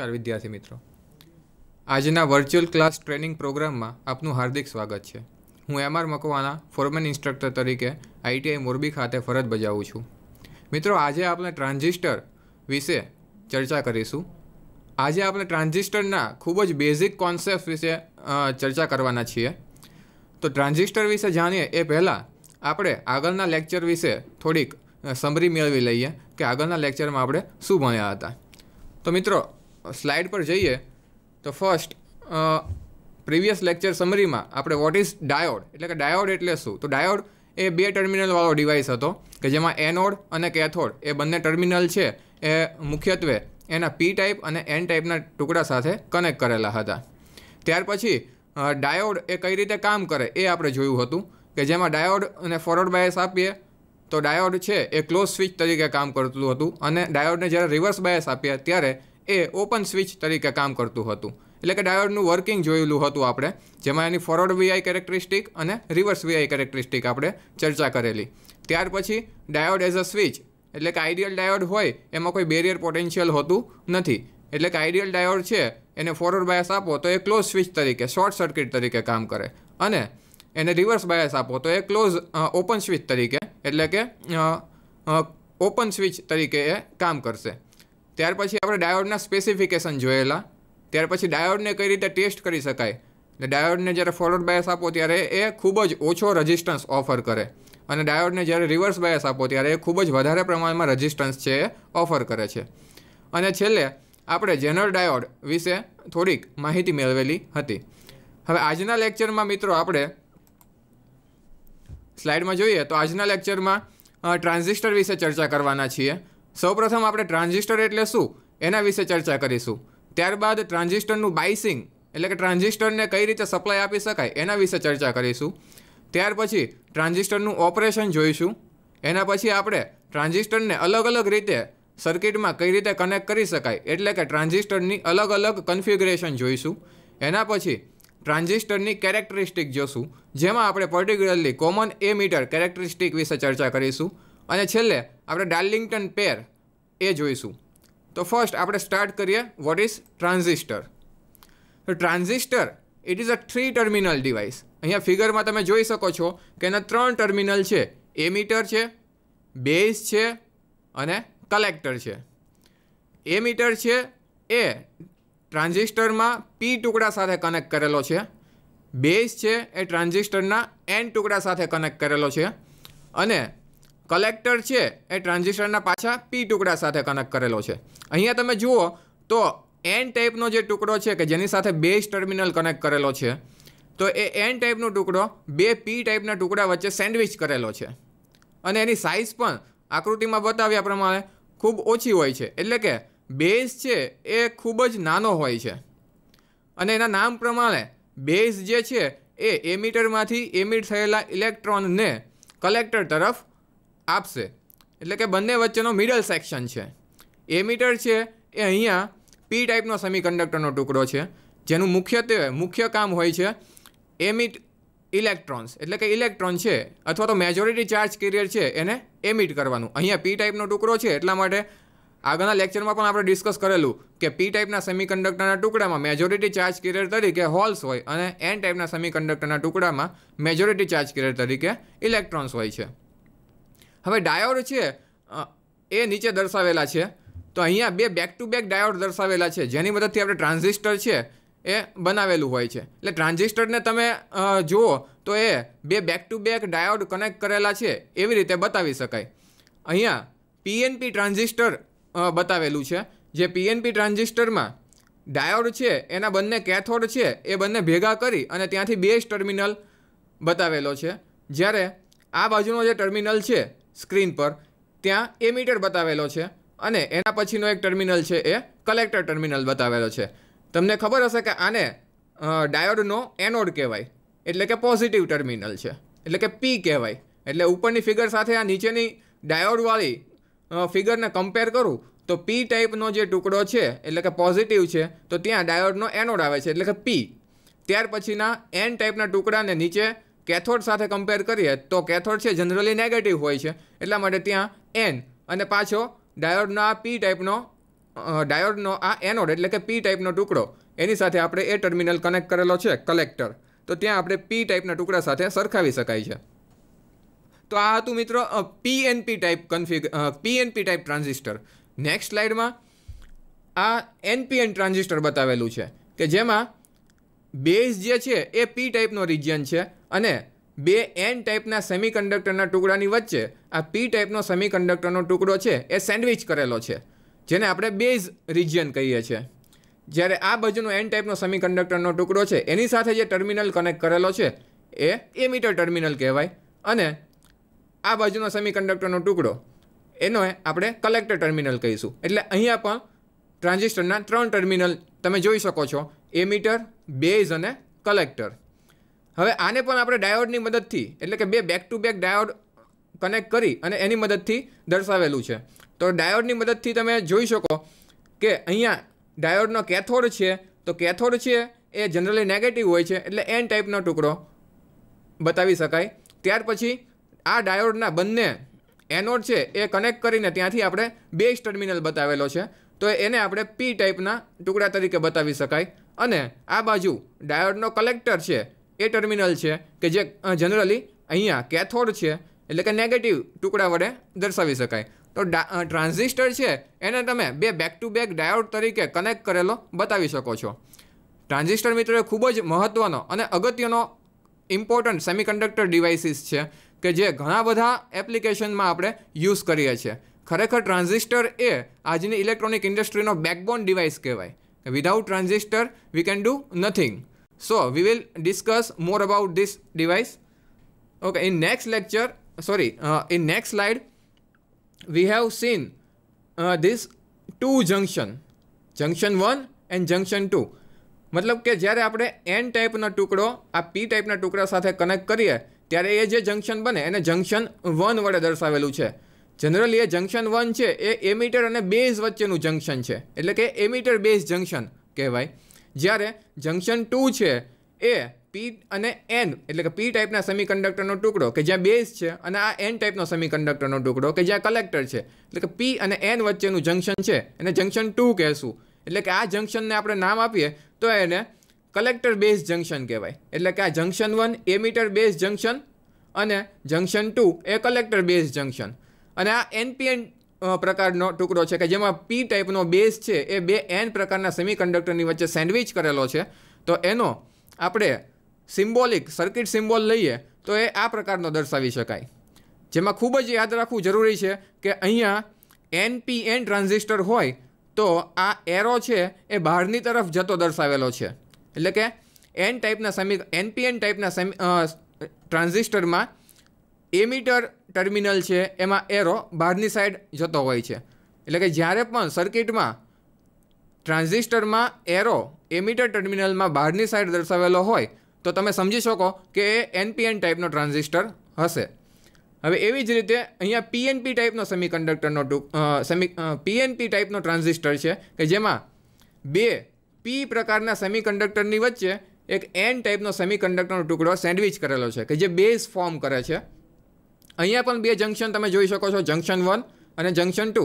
નમસ્કાર વિદ્યાર્થી મિત્રો આજના વર્ચ્યુઅલ ક્લાસ ટ્રેનિંગ પ્રોગ્રામમાં આપનું હાર્દિક સ્વાગત છે હું M R Makwana foreman instructor તરીકે આઈટીઆઈ મોરબી ખાતે ફરજ બજાવું છું મિત્રો આજે આપણે ટ્રાન્ઝિસ્ટર વિશે ચર્ચા કરીશું આજે આપણે ટ્રાન્ઝિસ્ટરના ખૂબ જ બેઝિક કોન્સેપ્ટ વિશે ચર્ચા કરવાના છીએ તો ટ્રાન્ઝિસ્ટર વિશે જાણીએ એ પહેલાં આપણે આગળના લેક્ચર વિશે થોડીક સમરી મેળવી લઈએ કે આગળના લેક્ચરમાં આપણે શું ભણ્યા હતા તો મિત્રો સ્લાઇડ પર જઈએ તો ફર્સ્ટ પ્રીવિયસ લેક્ચર સમરીમાં આપણે વોટ ઇઝ ડાયોડ એટલે કે ડાયોડ એટલે શું તો ડાયોડ એ બે ટર્મિનલવાળો ડિવાઇસ હતો કે જેમાં એનોડ અને કેથોડ એ બંને ટર્મિનલ છે એ મુખ્યત્વે એના પી ટાઈપ અને એન ટાઈપના ટુકડા સાથે કનેક્ટ કરેલા હતા ત્યાર પછી ડાયોડ એ કઈ રીતે કામ કરે એ આપણે જોયું હતું કે જેમાં ડાયોડ અને ફોરવર્ડ બાયસ આપીએ તો ડાયોડ છે એ ક્લોઝ સ્વિચ તરીકે કામ કરતું હતું અને ડાયોડને જ્યારે રિવર્સ બાયસ આપ્યા ત્યારે એ ઓપન સ્વિચ તરીકે કામ કરતું હતું એટલે કે ડાયોડનું વર્કિંગ જોયેલું હતું આપણે જેમાં એની ફોરવર્ડ વીઆઈ કેરેક્ટરિસ્ટિક અને રિવર્સ વીઆઈ કેરેક્ટરિસ્ટિક આપણે ચર્ચા કરેલી ત્યાર પછી ડાયોડ એઝ અ સ્વિચ એટલે કે આઈડિયલ ડાયોડ હોય એમાં કોઈ બેરિયર પોટેન્શિયલ હોતું નથી એટલે કે આઈડિયલ ડાયોડ છે એને ફોરવર્ડ બાયસ આપો તો એ ક્લોઝ સ્વિચ તરીકે શોર્ટ સર્કિટ તરીકે કામ કરે અને એને રિવર્સ બાયસ આપો તો એ ક્લોઝ ઓપન સ્વિચ તરીકે એટલે કે ઓપન સ્વિચ તરીકે એ કામ કરશે ત્યાર પછી આપણે ડાયોડના સ્પેસિફિકેશન જોયેલા ત્યાર પછી ડાયોડને કઈ રીતે ટેસ્ટ કરી શકાય એટલે ડાયોડને જ્યારે ફોરવર્ડ બાયસ આપો ત્યારે એ ખૂબ જ ઓછો રઝિસ્ટન્સ ઓફર કરે અને ડાયોડને જ્યારે રિવર્સ બાયસ આપો ત્યારે એ ખૂબ જ વધારે પ્રમાણમાં રઝિસ્ટન્સ છે એ ઓફર કરે છે અને છેલ્લે આપણે જનરલ ડાયોડ વિશે થોડીક માહિતી મેળવેલી હતી હવે આજના લેક્ચરમાં મિત્રો આપણે સ્લાઇડમાં જોઈએ તો આજના લેક્ચરમાં ટ્રાન્ઝિસ્ટર વિશે ચર્ચા કરવાના છીએ સૌપ્રથમ આપણે ટ્રાન્ઝિસ્ટર એટલે શું એના વિશે ચર્ચા કરીશું ત્યારબાદ ટ્રાન્ઝિસ્ટરનું બાઇસિંગ એટલે કે ટ્રાન્ઝિસ્ટરને કઈ રીતે સપ્લાય આપી શકાય એના વિશે ચર્ચા કરીશું ત્યાર પછી ટ્રાન્ઝિસ્ટરનું ઓપરેશન જોઈશું એના પછી આપણે ટ્રાન્ઝિસ્ટરને અલગ અલગ રીતે સર્કિટમાં કઈ રીતે કનેક્ટ કરી શકાય એટલે કે ટ્રાન્ઝિસ્ટરની અલગ અલગ કન્ફિગરેશન જોઈશું એના પછી ટ્રાન્ઝિસ્ટરની કેરેક્ટરિસ્ટિક જોશું જેમાં આપણે particularly common emitter characteristic વિશે ચર્ચા કરીશું અને છેલ્લે આપણે ડાર્લિંગ્ટન પેર એ જોઈશું તો ફર્સ્ટ આપણે સ્ટાર્ટ કરીએ વોટ ઇઝ ટ્રાન્ઝિસ્ટર તો transistor it is a three terminal device અહીંયા ફિગરમાં તમે જોઈ શકો છો કે એના ત્રણ ટર્મિનલ છે એમીટર છે બેઝ છે અને કલેક્ટર છે એમીટર છે એ ટ્રાન્ઝિસ્ટરમાં પી ટુકડા સાથે કનેક્ટ કરેલો છે બેઝ છે એ ટ્રાન્ઝિસ્ટરના એન ટુકડા સાથે કનેક્ટ કરેલો છે અને કલેક્ટર છે એ ટ્રાન્ઝિસ્ટરના પાછા પી ટુકડા સાથે કનેક્ટ કરેલો છે અહીંયા તમે જુઓ તો એન ટાઈપનો જે ટુકડો છે કે જેની સાથે બેઝ ટર્મિનલ કનેક્ટ કરેલો છે તો એ એન ટાઈપનો ટુકડો બે પી ટાઈપના ટુકડા વચ્ચે સેન્ડવિચ કરેલો છે અને એની સાઇઝ પણ આકૃતિમાં બતાવ્યા પ્રમાણે ખૂબ ઓછી હોય છે એટલે કે બેઝ છે એ ખૂબ જ નાનો હોય છે અને એના નામ પ્રમાણે બેઝ જે છે એ એમીટરમાંથી એમિટ થયેલા ઇલેક્ટ્રોનને કલેક્ટર તરફ આપશે એટલે કે બંને વચ્ચેનો મિડલ સેક્શન છે એમીટર છે એ અહીંયા પી ટાઈપનો સેમિકન્ડક્ટરનો ટુકડો છે જેનું મુખ્યત્વે મુખ્ય કામ હોય છે એમિટ ઇલેક્ટ્રોન્સ એટલે કે ઇલેક્ટ્રોન છે અથવા તો મેજોરિટી ચાર્જ કેરિયર છે એને એમિટ કરવાનું અહીંયા પી ટાઈપનો ટુકડો છે એટલા માટે આગળના લેક્ચરમાં પણ આપણે ડિસ્કસ કરેલું કે પી ટાઈપના સેમિકન્ડક્ટરના ટુકડામાં મેજોરિટી ચાર્જ કેરિયર તરીકે હોલ્સ હોય અને એન ટાઈપના સેમિકન્ડક્ટરના ટુકડામાં મેજોરિટી ચાર્જ કેરિયર તરીકે ઇલેક્ટ્રોન્સ હોય છે હવે ડાયોડ છે એ નીચે દર્શાવેલા છે તો અહીંયા બે બેક ટુ બેક ડાયોડ દર્શાવેલા છે જેની મદદથી આપણે ટ્રાન્ઝિસ્ટર છે એ બનાવેલું હોય છે એટલે ટ્રાન્ઝિસ્ટરને તમે જુઓ તો એ બે back to back diode connect કરેલા છે એવી રીતે બતાવી શકાય અહીંયા પીએનપી ટ્રાન્ઝિસ્ટર બતાવેલું છે જે પીએનપી ટ્રાન્ઝિસ્ટરમાં ડાયોડ છે એના બંને કેથોડ છે એ બંને ભેગા કરી અને ત્યાંથી બે ટર્મિનલ બતાવેલો છે જ્યારે આ બાજુનો જે ટર્મિનલ છે સ્ક્રીન પર ત્યાં એમીટર બતાવેલો છે અને એના પછીનો એક ટર્મિનલ છે એ કલેક્ટર ટર્મિનલ બતાવેલો છે તમને ખબર હશે કે આને ડાયોડનો એનોડ કહેવાય એટલે કે પોઝિટિવ ટર્મિનલ છે એટલે કે પી કહેવાય એટલે ઉપરની ફિગર સાથે આ નીચેની ડાયોડવાળી ફિગરને કમ્પેર કરું તો પી ટાઈપનો જે ટુકડો છે એટલે કે પોઝિટિવ છે તો ત્યાં ડાયોડનો એનોડ આવે છે એટલે કે પી ત્યાર પછીના એન ટાઈપના ટુકડાને નીચે કેથોડ સાથે કમ્પેર કરીએ તો કેથોડ છે જનરલી નેગેટિવ હોય છે એટલા માટે ત્યાં એન અને પાછો ડાયોડનો આ પી ટાઈપનો ડાયોડનો આ એનોડ એટલે કે પી ટાઈપનો ટુકડો એની સાથે આપણે એ ટર્મિનલ કનેક્ટ કરેલો છે કલેક્ટર તો ત્યાં આપણે પી ટાઈપના ટુકડા સાથે સરખાવી શકાય છે તો આ હતું મિત્રો PNP type config PNP type transistor next સ્લાઇડમાં આ એનપીએન ટ્રાન્ઝિસ્ટર બતાવેલું છે કે જેમાં બેઝ જે છે એ પી ટાઈપનો રિજિયન છે અને બે એન ટાઈપના સેમિકન્ડક્ટરના ટુકડાની વચ્ચે આ પી ટાઈપનો સેમિકન્ડક્ટરનો ટુકડો છે એ સેન્ડવિચ કરેલો છે જેને આપણે બેઝ રિજિયન કહીએ છીએ જ્યારે આ બાજુનો એન ટાઈપનો સેમિકન્ડક્ટરનો ટુકડો છે એની સાથે જે ટર્મિનલ કનેક્ટ કરેલો છે એ એમીટર ટર્મિનલ કહેવાય અને આ બાજુનો સેમિકન્ડક્ટરનો ટુકડો એનો આપણે કલેક્ટર ટર્મિનલ કહીશું એટલે અહીંયા પણ ટ્રાન્ઝિસ્ટરના ત્રણ ટર્મિનલ તમે જોઈ શકો છો એમીટર બેઝ અને કલેક્ટર હવે આને પણ આપણે ડાયોડની મદદથી એટલે કે બે back to back diode connect કરી અને એની મદદથી દર્શાવેલું છે તો ડાયોડની મદદથી તમે જોઈ શકો કે અહીંયા ડાયોડનો કેથોડ છે તો કેથોડ છે એ જનરલી નેગેટિવ હોય છે એટલે એન ટાઈપનો ટુકડો બતાવી શકાય ત્યાર પછી આ ડાયોડના બંને એનોડ છે એ કનેક્ટ કરીને ત્યાંથી આપણે બેઝ ટર્મિનલ બતાવેલો છે તો એને આપણે પી ટાઈપના ટુકડા તરીકે બતાવી શકાય અને આ બાજુ ડાયોડનો કલેક્ટર છે એ ટર્મિનલ છે કે જે જનરલી અહીંયા કેથોડ છે એટલે કે નેગેટિવ ટુકડા વડે દર્શાવી શકાય તો ટ્રાન્ઝિસ્ટર છે એને તમે બે બેક ટુ બેક ડાયોડ તરીકે કનેક્ટ કરેલો બતાવી શકો છો ટ્રાન્ઝિસ્ટર મિત્રો એ ખૂબ જ મહત્ત્વનો અને અગત્યનો ઇમ્પોર્ટન્ટ સેમિકન્ડક્ટર ડિવાઇસીસ છે કે જે ઘણા બધા એપ્લિકેશનમાં આપણે યુઝ કરીએ છીએ ખરેખર ટ્રાન્ઝિસ્ટર એ આજની ઇલેક્ટ્રોનિક ઇન્ડસ્ટ્રીનો બેકબોન ડિવાઇસ કહેવાય without transistor we can do nothing So we will discuss more about this device. Okay, in next lecture, sorry, uh, in next slide, we have seen uh, this two junction, junction 1 and junction two મતલબ કે જ્યારે આપણે N ટાઈપનો ટુકડો આ પી ટાઈપના ટુકડા સાથે connect કરીએ ત્યારે એ જે જંક્શન બને એને જંક્શન વન વડે દર્શાવેલું છે જનરલી એ જંક્શન વન છે એ એમીટર અને બેઝ વચ્ચેનું જંક્શન છે એટલે કે એમીટર બેઝ જંક્શન કહેવાય જ્યારે જંક્શન ટુ છે એ પી અને એન એટલે કે પી ટાઈપના સેમિકન્ડક્ટરનો ટુકડો કે જ્યાં બેઝ છે અને આ એન ટાઈપનો સેમિકન્ડક્ટરનો ટુકડો કે જ્યાં કલેક્ટર છે એટલે કે પી અને એન વચ્ચેનું જંક્શન છે એને જંક્શન ટુ કહેશું એટલે કે આ જંક્શનને આપણે નામ આપીએ તો એને કલેક્ટર બેઝ જંક્શન કહેવાય એટલે કે આ junction one emitter base junction અને જંક્શન ટુ એ કલેક્ટર બેઝ જંક્શન અને આ એનપીએન પ્રકારનો ટુકડો છે કે જેમાં પી ટાઈપનો બેઝ છે એ બે એન પ્રકારના સેમિકન્ડક્ટરની વચ્ચે સેન્ડવિચ કરેલો છે તો એનો આપણે સિમ્બોલિક સર્કિટ સિમ્બોલ લઈએ તો એ આ પ્રકારનો દર્શાવી શકાય જેમાં ખૂબ જ યાદ રાખવું જરૂરી છે કે અહીંયા એનપીએન ટ્રાન્ઝિસ્ટર હોય તો આ એરો છે એ બહારની તરફ જતો દર્શાવેલો છે એટલે કે એન ટાઈપના સેમી એનપીએન ટાઈપના સેમી ટ્રાન્ઝિસ્ટરમાં એમીટર ટર્મિનલ છે એમાં એરો બહારની સાઈડ જતો હોય છે એટલે કે જ્યારે પણ સર્કિટમાં ટ્રાન્ઝિસ્ટરમાં એરો એમીટર ટર્મિનલમાં બહારની સાઈડ દર્શાવેલો હોય તો તમે સમજી શકો કે એ એનપીએન ટાઈપનો ટ્રાન્ઝિસ્ટર હશે હવે એવી જ રીતે અહીંયા પીએનપી ટાઈપનો સેમિકન્ડક્ટરનો સેમી પીએનપી ટાઈપનો ટ્રાન્ઝિસ્ટર છે કે જેમાં બે પી પ્રકારના સેમિકન્ડક્ટરની વચ્ચે એક એન ટાઈપનો સેમિકન્ડક્ટરનો ટુકડો સેન્ડવિચ કરેલો છે કે જે બેઝ ફોર્મ કરે છે અહીંયા પણ બે જંક્શન તમે જોઈ શકો છો જંક્શન વન અને જંક્શન ટુ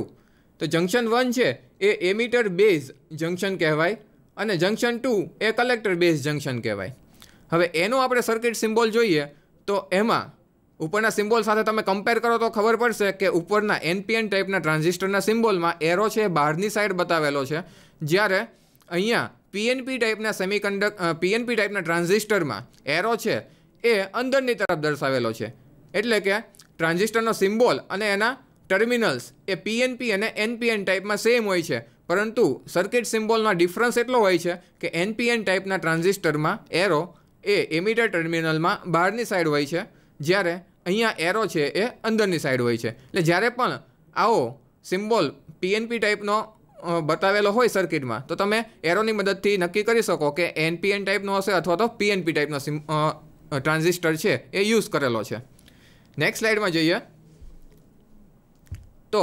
તો જંક્શન વન છે એ એમીટર બેઝ જંકશન કહેવાય અને જંક્શન ટુ એ કલેક્ટર બેઝ જંક્શન કહેવાય હવે એનું આપણે સર્કિટ સિમ્બોલ જોઈએ તો એમાં ઉપરના સિમ્બોલ સાથે તમે કમ્પેર કરો તો ખબર પડશે કે ઉપરના એનપીએન ટાઈપના ટ્રાન્ઝિસ્ટરના સિમ્બોલમાં એરો છે બહારની સાઈડ બતાવેલો છે જ્યારે અહીંયા પીએનપી ટાઈપના સેમિકન્ડક્ટ પીએનપી ટાઈપના ટ્રાન્ઝિસ્ટરમાં એરો છે એ અંદરની તરફ દર્શાવેલો છે એટલે કે ટ્રાન્ઝિસ્ટરનો સિમ્બોલ અને એના ટર્મિનલ્સ એ પીએનપી અને એનપીએન ટાઈપમાં સેમ હોય છે પરંતુ સર્કિટ સિમ્બોલનો ડિફરન્સ એટલો હોય છે કે એનપીએન ટાઈપના ટ્રાન્ઝિસ્ટરમાં એરો એ એમિટર ટર્મિનલમાં બહારની સાઈડ હોય છે જ્યારે અહીંયા એરો છે એ અંદરની સાઈડ હોય છે એટલે જ્યારે પણ આવો સિમ્બોલ પીએનપી ટાઈપનો બતાવેલો હોય સર્કિટમાં તો તમે એરોની મદદથી નક્કી કરી શકો કે એનપીએન ટાઈપનો હશે અથવા તો પીએનપી ટાઈપનો સિમ ટ્રાન્ઝિસ્ટર છે એ યુઝ કરેલો છે નેક્સ્ટ સ્લાઇડમાં જઈએ તો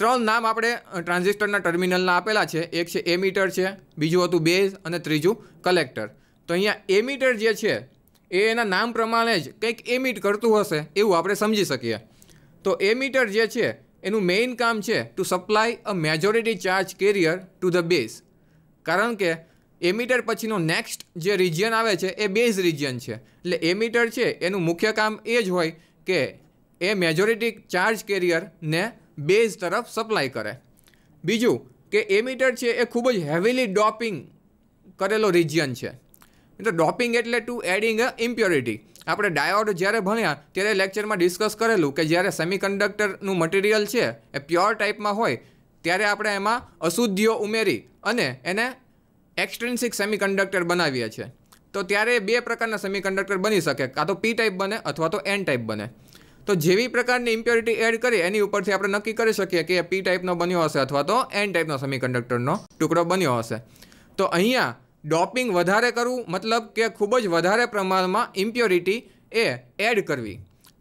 ત્રણ નામ આપણે ટ્રાન્ઝિસ્ટરના ટર્મિનલના આપેલા છે એક છે એમીટર છે બીજું હતું બેઝ અને ત્રીજું કલેક્ટર તો અહીંયા એમીટર જે છે એ એના નામ પ્રમાણે જ કંઈક એમિટ કરતું હશે એવું આપણે સમજી શકીએ તો એમીટર જે છે એનું મેઇન કામ છે to supply a majority charge carrier to the base કારણ કે એમીટર પછીનો નેક્સ્ટ જે રિજિયન આવે છે એ બેઝ રિજિયન છે એટલે એમીટર છે એનું મુખ્ય કામ એ જ હોય કે એ મેજોરિટી ચાર્જ કેરિયરને બેઝ તરફ સપ્લાય કરે બીજું કે એમિટર છે એ ખૂબ જ હેવીલી ડોપિંગ કરેલો રિજિયન છે તો ડોપિંગ એટલે ટુ એડિંગ અ ઇમ્પ્યોરિટી આપણે ડાયોડ જ્યારે ભણ્યા ત્યારે લેક્ચરમાં ડિસ્કસ કરેલું કે જ્યારે સેમિકન્ડક્ટરનું મટીરિયલ છે એ પ્યોર ટાઈપમાં હોય ત્યારે આપણે એમાં અશુદ્ધિઓ ઉમેરી અને એને એક્સટ્રિન્સિક સેમિકન્ડક્ટર બનાવીએ છીએ તો ત્યારે બે પ્રકારના સેમિકન્ડક્ટર બની શકે કાં તો પી ટાઈપ બને અથવા તો એન ટાઈપ બને તો જેવી પ્રકારની ઇમ્પ્યોરિટી એડ કરી એની ઉપરથી આપણે નક્કી કરી શકીએ કે પી ટાઈપનો બન્યો હશે અથવા તો એન ટાઈપનો સેમિકન્ડક્ટરનો ટુકડો બન્યો હશે તો અહીંયા ડોપિંગ વધારે કરવું મતલબ કે ખૂબ જ વધારે પ્રમાણમાં ઇમ્પ્યોરિટી એ એડ કરવી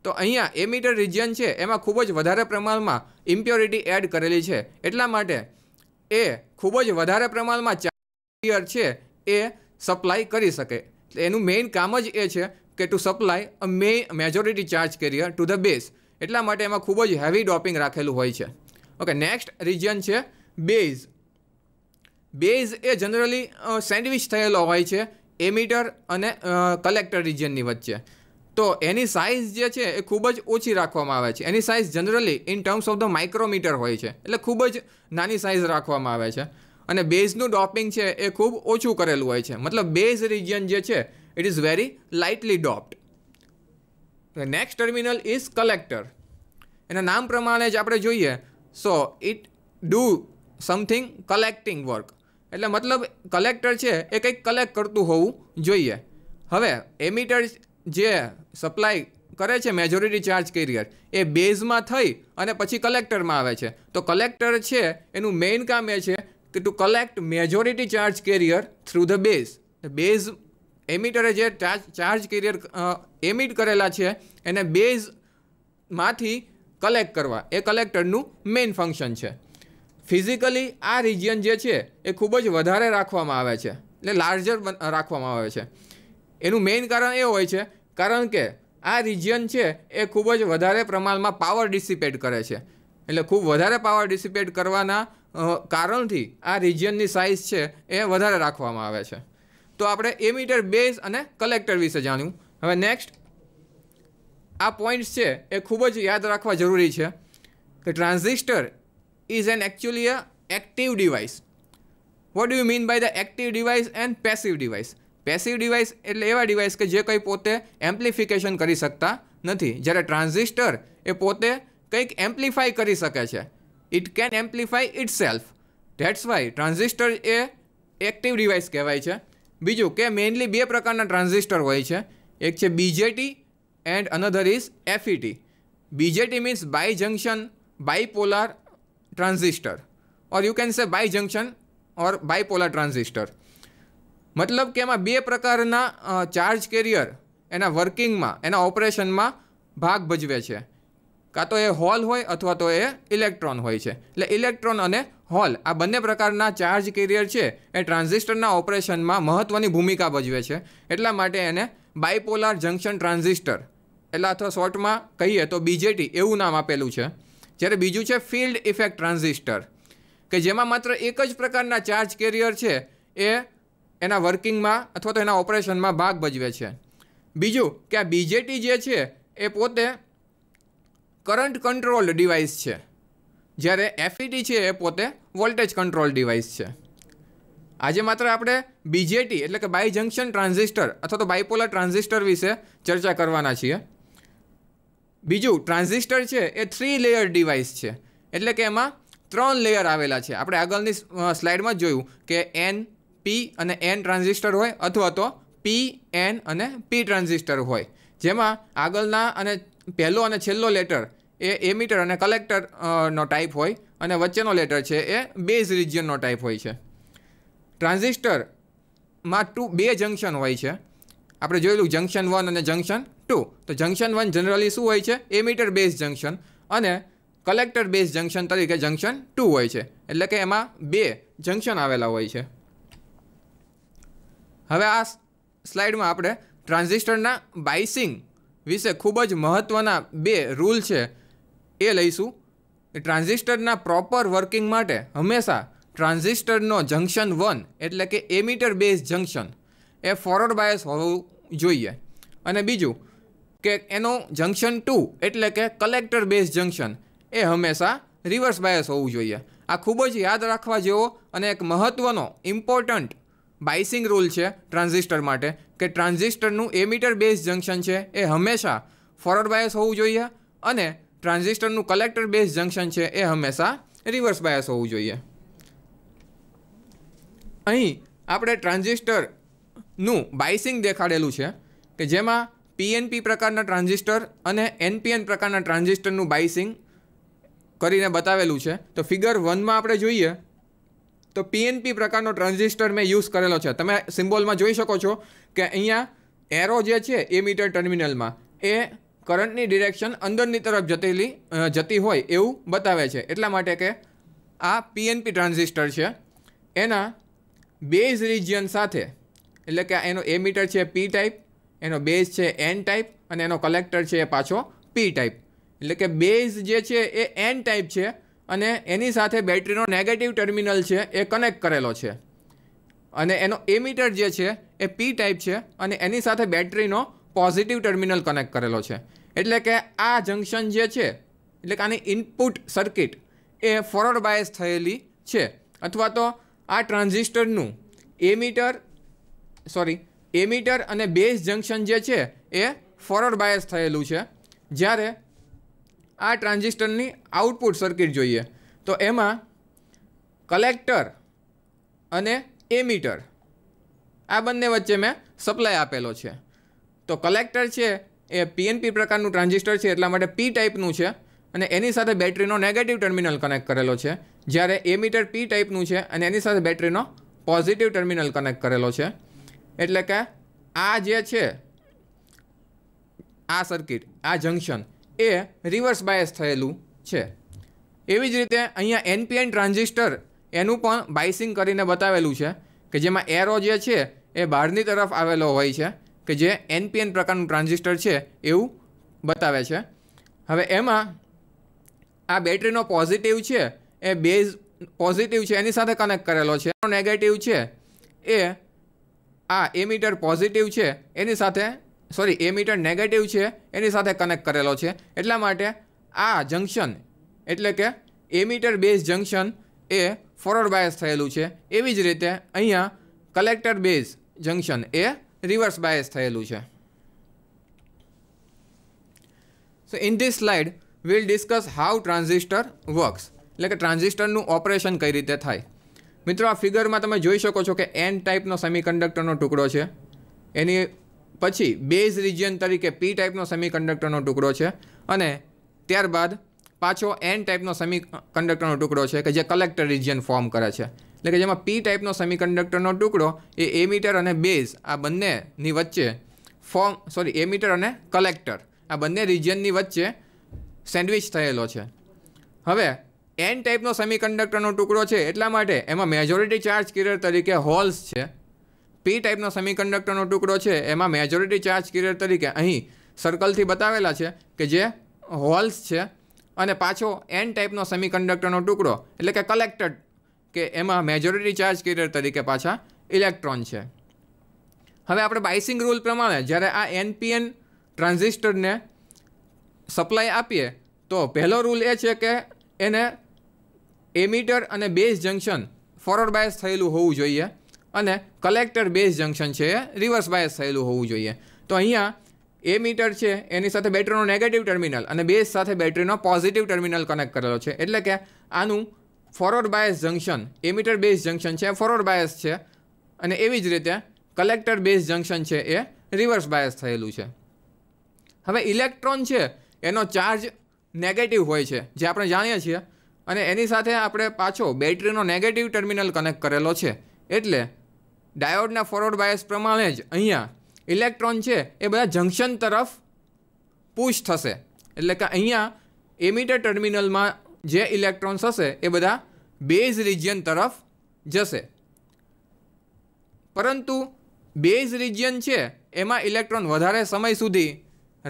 તો અહીંયા એમીટર રિજિયન છે એમાં ખૂબ જ વધારે પ્રમાણમાં ઇમ્પ્યોરિટી એડ કરેલી છે એટલા માટે એ ખૂબ જ વધારે પ્રમાણમાં ચાર છે એ સપ્લાય કરી શકે એનું મેઇન કામ જ એ છે કે to supply a ma majority charge carrier to the base એટલા માટે એમાં ખૂબ જ હેવી ડોપિંગ રાખેલું હોય છે ઓકે નેક્સ્ટ રિજિયન છે બેઝ બેઝ એ જનરલી સેન્ડવિચ થયેલો હોય છે એમીટર અને કલેક્ટર રિજિયનની વચ્ચે તો એની સાઇઝ જે છે એ ખૂબ જ ઓછી રાખવામાં આવે છે એની size generally in terms of the micrometre હોય છે એટલે ખૂબ જ નાની સાઇઝ રાખવામાં આવે છે અને બેઝનું ડોપિંગ છે એ ખૂબ ઓછું કરેલું હોય છે મતલબ બેઝ રિજિયન જે છે it is very lightly doped next terminal is collector એના નામ પ્રમાણે જ આપણે જોઈએ so it do something collecting work એટલે મતલબ કલેક્ટર છે એ કંઈક કલેક્ટ કરતું હોવું જોઈએ હવે એમિટર જે સપ્લાય કરે છે મેજોરિટી ચાર્જ કેરિયર એ બેઝમાં થઈ અને પછી કલેક્ટરમાં આવે છે તો કલેક્ટર છે એનું મેઇન કામ એ છે to to collect majority charge carrier through the base base એમિટરે જે ચાર્જ કેરિયર એમિટ કરેલા છે એને બેઝમાંથી કલેક્ટ કરવા એ કલેક્ટરનું મેઇન ફંક્શન છે ફિઝિકલી આ રિજિયન જે છે એ ખૂબ જ વધારે રાખવામાં આવે છે એટલે લાર્જર રાખવામાં આવે છે એનું મેઇન કારણ એ હોય છે કારણ કે આ રિજિયન છે એ ખૂબ જ વધારે પ્રમાણમાં પાવર ડિસિપેટ કરે છે એટલે ખૂબ વધારે પાવર ડિસિપેટ કરવાના કારણથી આ રિજિયનની સાઇઝ છે એ વધારે રાખવામાં આવે છે તો આપણે એમીટર બેઝ અને કલેક્ટર વિશે જાણ્યું હવે નેક્સ્ટ આ પોઈન્ટ્સ છે એ ખૂબ જ યાદ રાખવા જરૂરી છે કે transistor is an actually a active device what do you mean by the active device and passive device passive device એટલે એવા ડિવાઇસ કે જે કંઈ પોતે એમ્પ્લિફિકેશન કરી શકતા નથી જ્યારે ટ્રાન્ઝિસ્ટર એ પોતે કંઈક એમ્પ્લિફાય કરી શકે છે it can amplify itself that's why transistor એ એક્ટિવ ડિવાઇસ કહેવાય છે બીજું કે મેઇનલી બે પ્રકારના ટ્રાન્ઝિસ્ટર હોય છે એક છે BJT and another is FET BJT means bi junction bipolar transistor or you can say bi junction or bipolar transistor મતલબ કે એમાં બે પ્રકારના ચાર્જ કેરિયર એના વર્કિંગમાં એના ઓપરેશનમાં ભાગ ભજવે છે કાં તો એ હોલ હોય અથવા તો એ ઇલેક્ટ્રોન હોય છે એટલે ઇલેક્ટ્રોન અને હોલ આ બંને પ્રકારના ચાર્જ કેરિયર છે એ ટ્રાન્ઝિસ્ટરના ઓપરેશનમાં મહત્ત્વની ભૂમિકા ભજવે છે એટલા માટે એને બાયપોલાર જંકશન ટ્રાન્ઝિસ્ટર એટલે અથવા શોર્ટમાં કહીએ તો બીજેટી એવું નામ આપેલું છે જ્યારે બીજું છે ફિલ્ડ ઇફેક્ટ ટ્રાન્ઝિસ્ટર કે જેમાં માત્ર એક જ પ્રકારના ચાર્જ કેરિયર છે એ એના વર્કિંગમાં અથવા તો એના ઓપરેશનમાં ભાગ ભજવે છે બીજું કે આ બીજેટી જે છે એ પોતે કરંટ કંટ્રોલ ડિવાઇસ છે જ્યારે એફઈટી e છે એ પોતે વોલ્ટેજ કંટ્રોલ ડિવાઇસ છે આજે માત્ર આપણે બીજેટી એટલે કે બાય જંકશન ટ્રાન્ઝિસ્ટર અથવા તો બાયપોલર ટ્રાન્ઝિસ્ટર વિશે ચર્ચા કરવાના છીએ બીજું ટ્રાન્ઝિસ્ટર છે એ થ્રી લેયર ડિવાઇસ છે એટલે કે એમાં ત્રણ લેયર આવેલા છે આપણે આગળની સ્લાઇડમાં જ જોયું કે એન પી અને એન ટ્રાન્ઝિસ્ટર હોય અથવા તો પી એન અને પી ટ્રાન્ઝિસ્ટર હોય જેમાં આગળના અને પહેલો અને છેલ્લો લેટર એ એમીટર અને કલેક્ટરનો ટાઈપ હોય અને વચ્ચેનો લેટર છે એ બેઝ રિજિયનનો ટાઈપ હોય છે ટ્રાન્ઝિસ્ટરમાં ટુ બે જંકશન હોય છે આપણે જોયેલું જંક્શન વન અને જંક્શન ટુ તો જંક્શન વન જનરલી શું હોય છે એમીટર બેઝ જંક્શન અને કલેક્ટર બેઝ જંક્શન તરીકે જંક્શન ટુ હોય છે એટલે કે એમાં બે જંક્શન આવેલા હોય છે હવે આ સ્લાઇડમાં આપણે ટ્રાન્ઝિસ્ટરના બાઇસિંગ વિશે ખૂબ જ મહત્ત્વના બે રૂલ છે એ લઈશું ટ્રાન્ઝિસ્ટરના પ્રોપર વર્કિંગ માટે હંમેશા ટ્રાન્ઝિસ્ટરનો જંકશન વન એટલે કે એમીટર બેઝ જંકશન એ ફોરવર્ડ બાયસ હોવું જોઈએ અને બીજું કે એનો જંકશન ટુ એટલે કે કલેક્ટર બેઝ જંકશન એ હંમેશા રિવર્સ બાયસ હોવું જોઈએ આ ખૂબ જ યાદ રાખવા જેવો અને એક મહત્ત્વનો ઇમ્પોર્ટન્ટ બાઇસિંગ રૂલ છે ટ્રાન્ઝિસ્ટર માટે કે ટ્રાન્ઝિસ્ટરનું એમીટર બેઝ જંકશન છે એ હંમેશા ફોરવર્ડ બાયસ હોવું જોઈએ અને ટ્રાન્ઝિસ્ટરનું કલેક્ટર બેઝ જંકશન છે એ હંમેશા રિવર્સ બાયસ હોવું જોઈએ અહીં આપણે ટ્રાન્ઝિસ્ટરનું બાઇસિંગ દેખાડેલું છે કે જેમાં પીએનપી પ્રકારના ટ્રાન્ઝિસ્ટર અને એનપીએન પ્રકારના ટ્રાન્ઝિસ્ટરનું બાઇસિંગ કરીને બતાવેલું છે તો ફિગર વનમાં આપણે જોઈએ તો પીએનપી પ્રકારનો ટ્રાન્ઝિસ્ટર મેં યુઝ કરેલો છે તમે સિમ્બોલમાં જોઈ શકો છો કે અહીંયા એરો જે છે એ મીટર ટર્મિનલમાં એ કરંટની ડિરેક્શન અંદરની તરફ જતેલી જતી હોય એવું બતાવે છે એટલા માટે કે આ પીએનપી ટ્રાન્ઝિસ્ટર છે એના બેઝ રિજિયન સાથે એટલે કે એનો એ મીટર છે પી ટાઈપ એનો બેઝ છે એન ટાઈપ અને એનો કલેક્ટર છે એ પાછો પી ટાઈપ એટલે કે બેઝ જે છે એ એન ટાઈપ છે અને એની સાથે બેટરીનો નેગેટિવ ટર્મિનલ છે એ કનેક્ટ કરેલો છે અને એનો એમીટર જે છે એ પી ટાઈપ છે અને એની સાથે બેટરીનો પોઝિટિવ ટર્મિનલ કનેક્ટ કરેલો છે એટલે કે આ જંકશન જે છે એટલે કે આની ઇનપુટ સર્કિટ એ ફોરવર્ડ બાયસ થયેલી છે અથવા તો આ ટ્રાન્ઝિસ્ટરનું એમીટર સોરી એમીટર અને બેઝ જંકશન જે છે એ ફોરવર્ડ બાયસ થયેલું છે જ્યારે આ ટ્રાન્ઝિસ્ટરની આઉટપુટ સર્કિટ જોઈએ તો એમાં કલેક્ટર અને એમીટર આ બંને વચ્ચે મેં સપ્લાય આપેલો છે તો કલેક્ટર છે એ પીએનપી પ્રકારનું ટ્રાન્ઝિસ્ટર છે એટલા માટે પી ટાઈપનું છે અને એની સાથે બેટરીનો નેગેટિવ ટર્મિનલ કનેક્ટ કરેલો છે જ્યારે એમીટર પી ટાઈપનું છે અને એની સાથે બેટરીનો પોઝિટિવ ટર્મિનલ કનેક્ટ કરેલો છે એટલે કે આ જે છે આ સર્કિટ આ જંકશન એ રિવર્સ બાયસ થયેલું છે એવી જ રીતે અહીંયા એનપીએન ટ્રાન્ઝિસ્ટર એનું પણ બાઇસિંગ કરીને બતાવેલું છે કે જેમાં એરો જે છે એ બહારની તરફ આવેલો હોય છે કે જે એનપીએન પ્રકારનું ટ્રાન્ઝિસ્ટર છે એવું બતાવે છે હવે એમાં આ બેટરીનો પોઝિટિવ છે એ બેઝ પોઝિટિવ છે એની સાથે કનેક્ટ કરેલો છે નેગેટિવ છે એ આ એમીટર પોઝિટિવ છે એની સાથે સોરી એ મીટર નેગેટિવ છે એની સાથે કનેક્ટ કરેલો છે એટલા માટે આ જંક્શન એટલે કે એ મીટર બેઝ જંક્શન એ ફોરવર્ડ બાયસ થયેલું છે એવી જ રીતે અહીંયા કલેક્ટર બેઝ જંકશન એ રિવર્સ બાયસ થયેલું છે so in this slide will discuss how transistor works એટલે કે ટ્રાન્ઝિસ્ટરનું ઓપરેશન કઈ રીતે થાય મિત્રો આ ફિગરમાં તમે જોઈ શકો છો કે એન ટાઈપનો સેમિકન્ડક્ટરનો ટુકડો છે એની પછી બેઝ રિજિયન તરીકે પી ટાઈપનો સેમિકન્ડક્ટરનો ટુકડો છે અને ત્યારબાદ પાછો એન ટાઈપનો સેમી કંડક્ટરનો ટુકડો છે કે જે કલેક્ટર રિજિયન ફોર્મ કરે છે એટલે કે જેમાં પી ટાઈપનો સેમિકન્ડક્ટરનો ટુકડો એ એમીટર અને બેઝ આ બંનેની વચ્ચે ફોર્મ સોરી એમીટર અને કલેક્ટર આ બંને રિજિયનની વચ્ચે સેન્ડવિચ થયેલો છે હવે એન ટાઈપનો સેમિકન્ડક્ટરનો ટુકડો છે એટલા માટે એમાં મેજોરિટી ચાર્જ કિરર તરીકે હોલ્સ છે પી ટાઈપનો સેમિકન્ડક્ટરનો ટુકડો છે એમાં મેજોરિટી ચાર્જ કિરિયર તરીકે અહીં સર્કલથી બતાવેલા છે કે જે હોલ્સ છે અને પાછો એન ટાઈપનો સેમિકન્ડક્ટરનો ટુકડો એટલે કે કલેક્ટર કે એમાં મેજોરિટી ચાર્જ કેરિયર તરીકે પાછા ઇલેક્ટ્રોન છે હવે આપણે બાઇસિંગ રૂલ પ્રમાણે જ્યારે આ એનપીએન ટ્રાન્ઝિસ્ટરને સપ્લાય આપીએ તો પહેલો રૂલ એ છે કે એને એમીટર અને બેઝ જંક્શન ફોરવર્ડ બાયસ થયેલું હોવું જોઈએ અને કલેક્ટર બેઝ જંકશન છે એ રિવર્સ બાયસ થયેલું હોવું જોઈએ તો અહીંયા એ મીટર છે એની સાથે બેટરીનો નેગેટિવ ટર્મિનલ અને બેઝ સાથે બેટરીનો પોઝિટિવ ટર્મિનલ કનેક્ટ કરેલો છે એટલે કે આનું forward bias junction emitter base junction છે ફોરવર્ડ બાયસ છે અને એવી જ રીતે કલેક્ટર બેઝ જંકશન છે એ રિવર્સ બાયસ થયેલું છે હવે ઇલેક્ટ્રોન છે એનો ચાર્જ નેગેટિવ હોય છે જે આપણે જાણીએ છીએ અને એની સાથે આપણે પાછો બેટરીનો નેગેટિવ ટર્મિનલ કનેક્ટ કરેલો છે એટલે ડાયોડના ફોરવર્ડ બાયસ પ્રમાણે જ અહીંયા ઇલેક્ટ્રોન છે એ બધા જંક્શન તરફ પુશ થશે એટલે કે અહીંયા એમિટર ટર્મિનલમાં જે ઇલેક્ટ્રોન્સ હશે એ બધા બેઝ રિજિયન તરફ જશે પરંતુ બેઝ રિજિયન છે એમાં ઇલેક્ટ્રોન વધારે સમય સુધી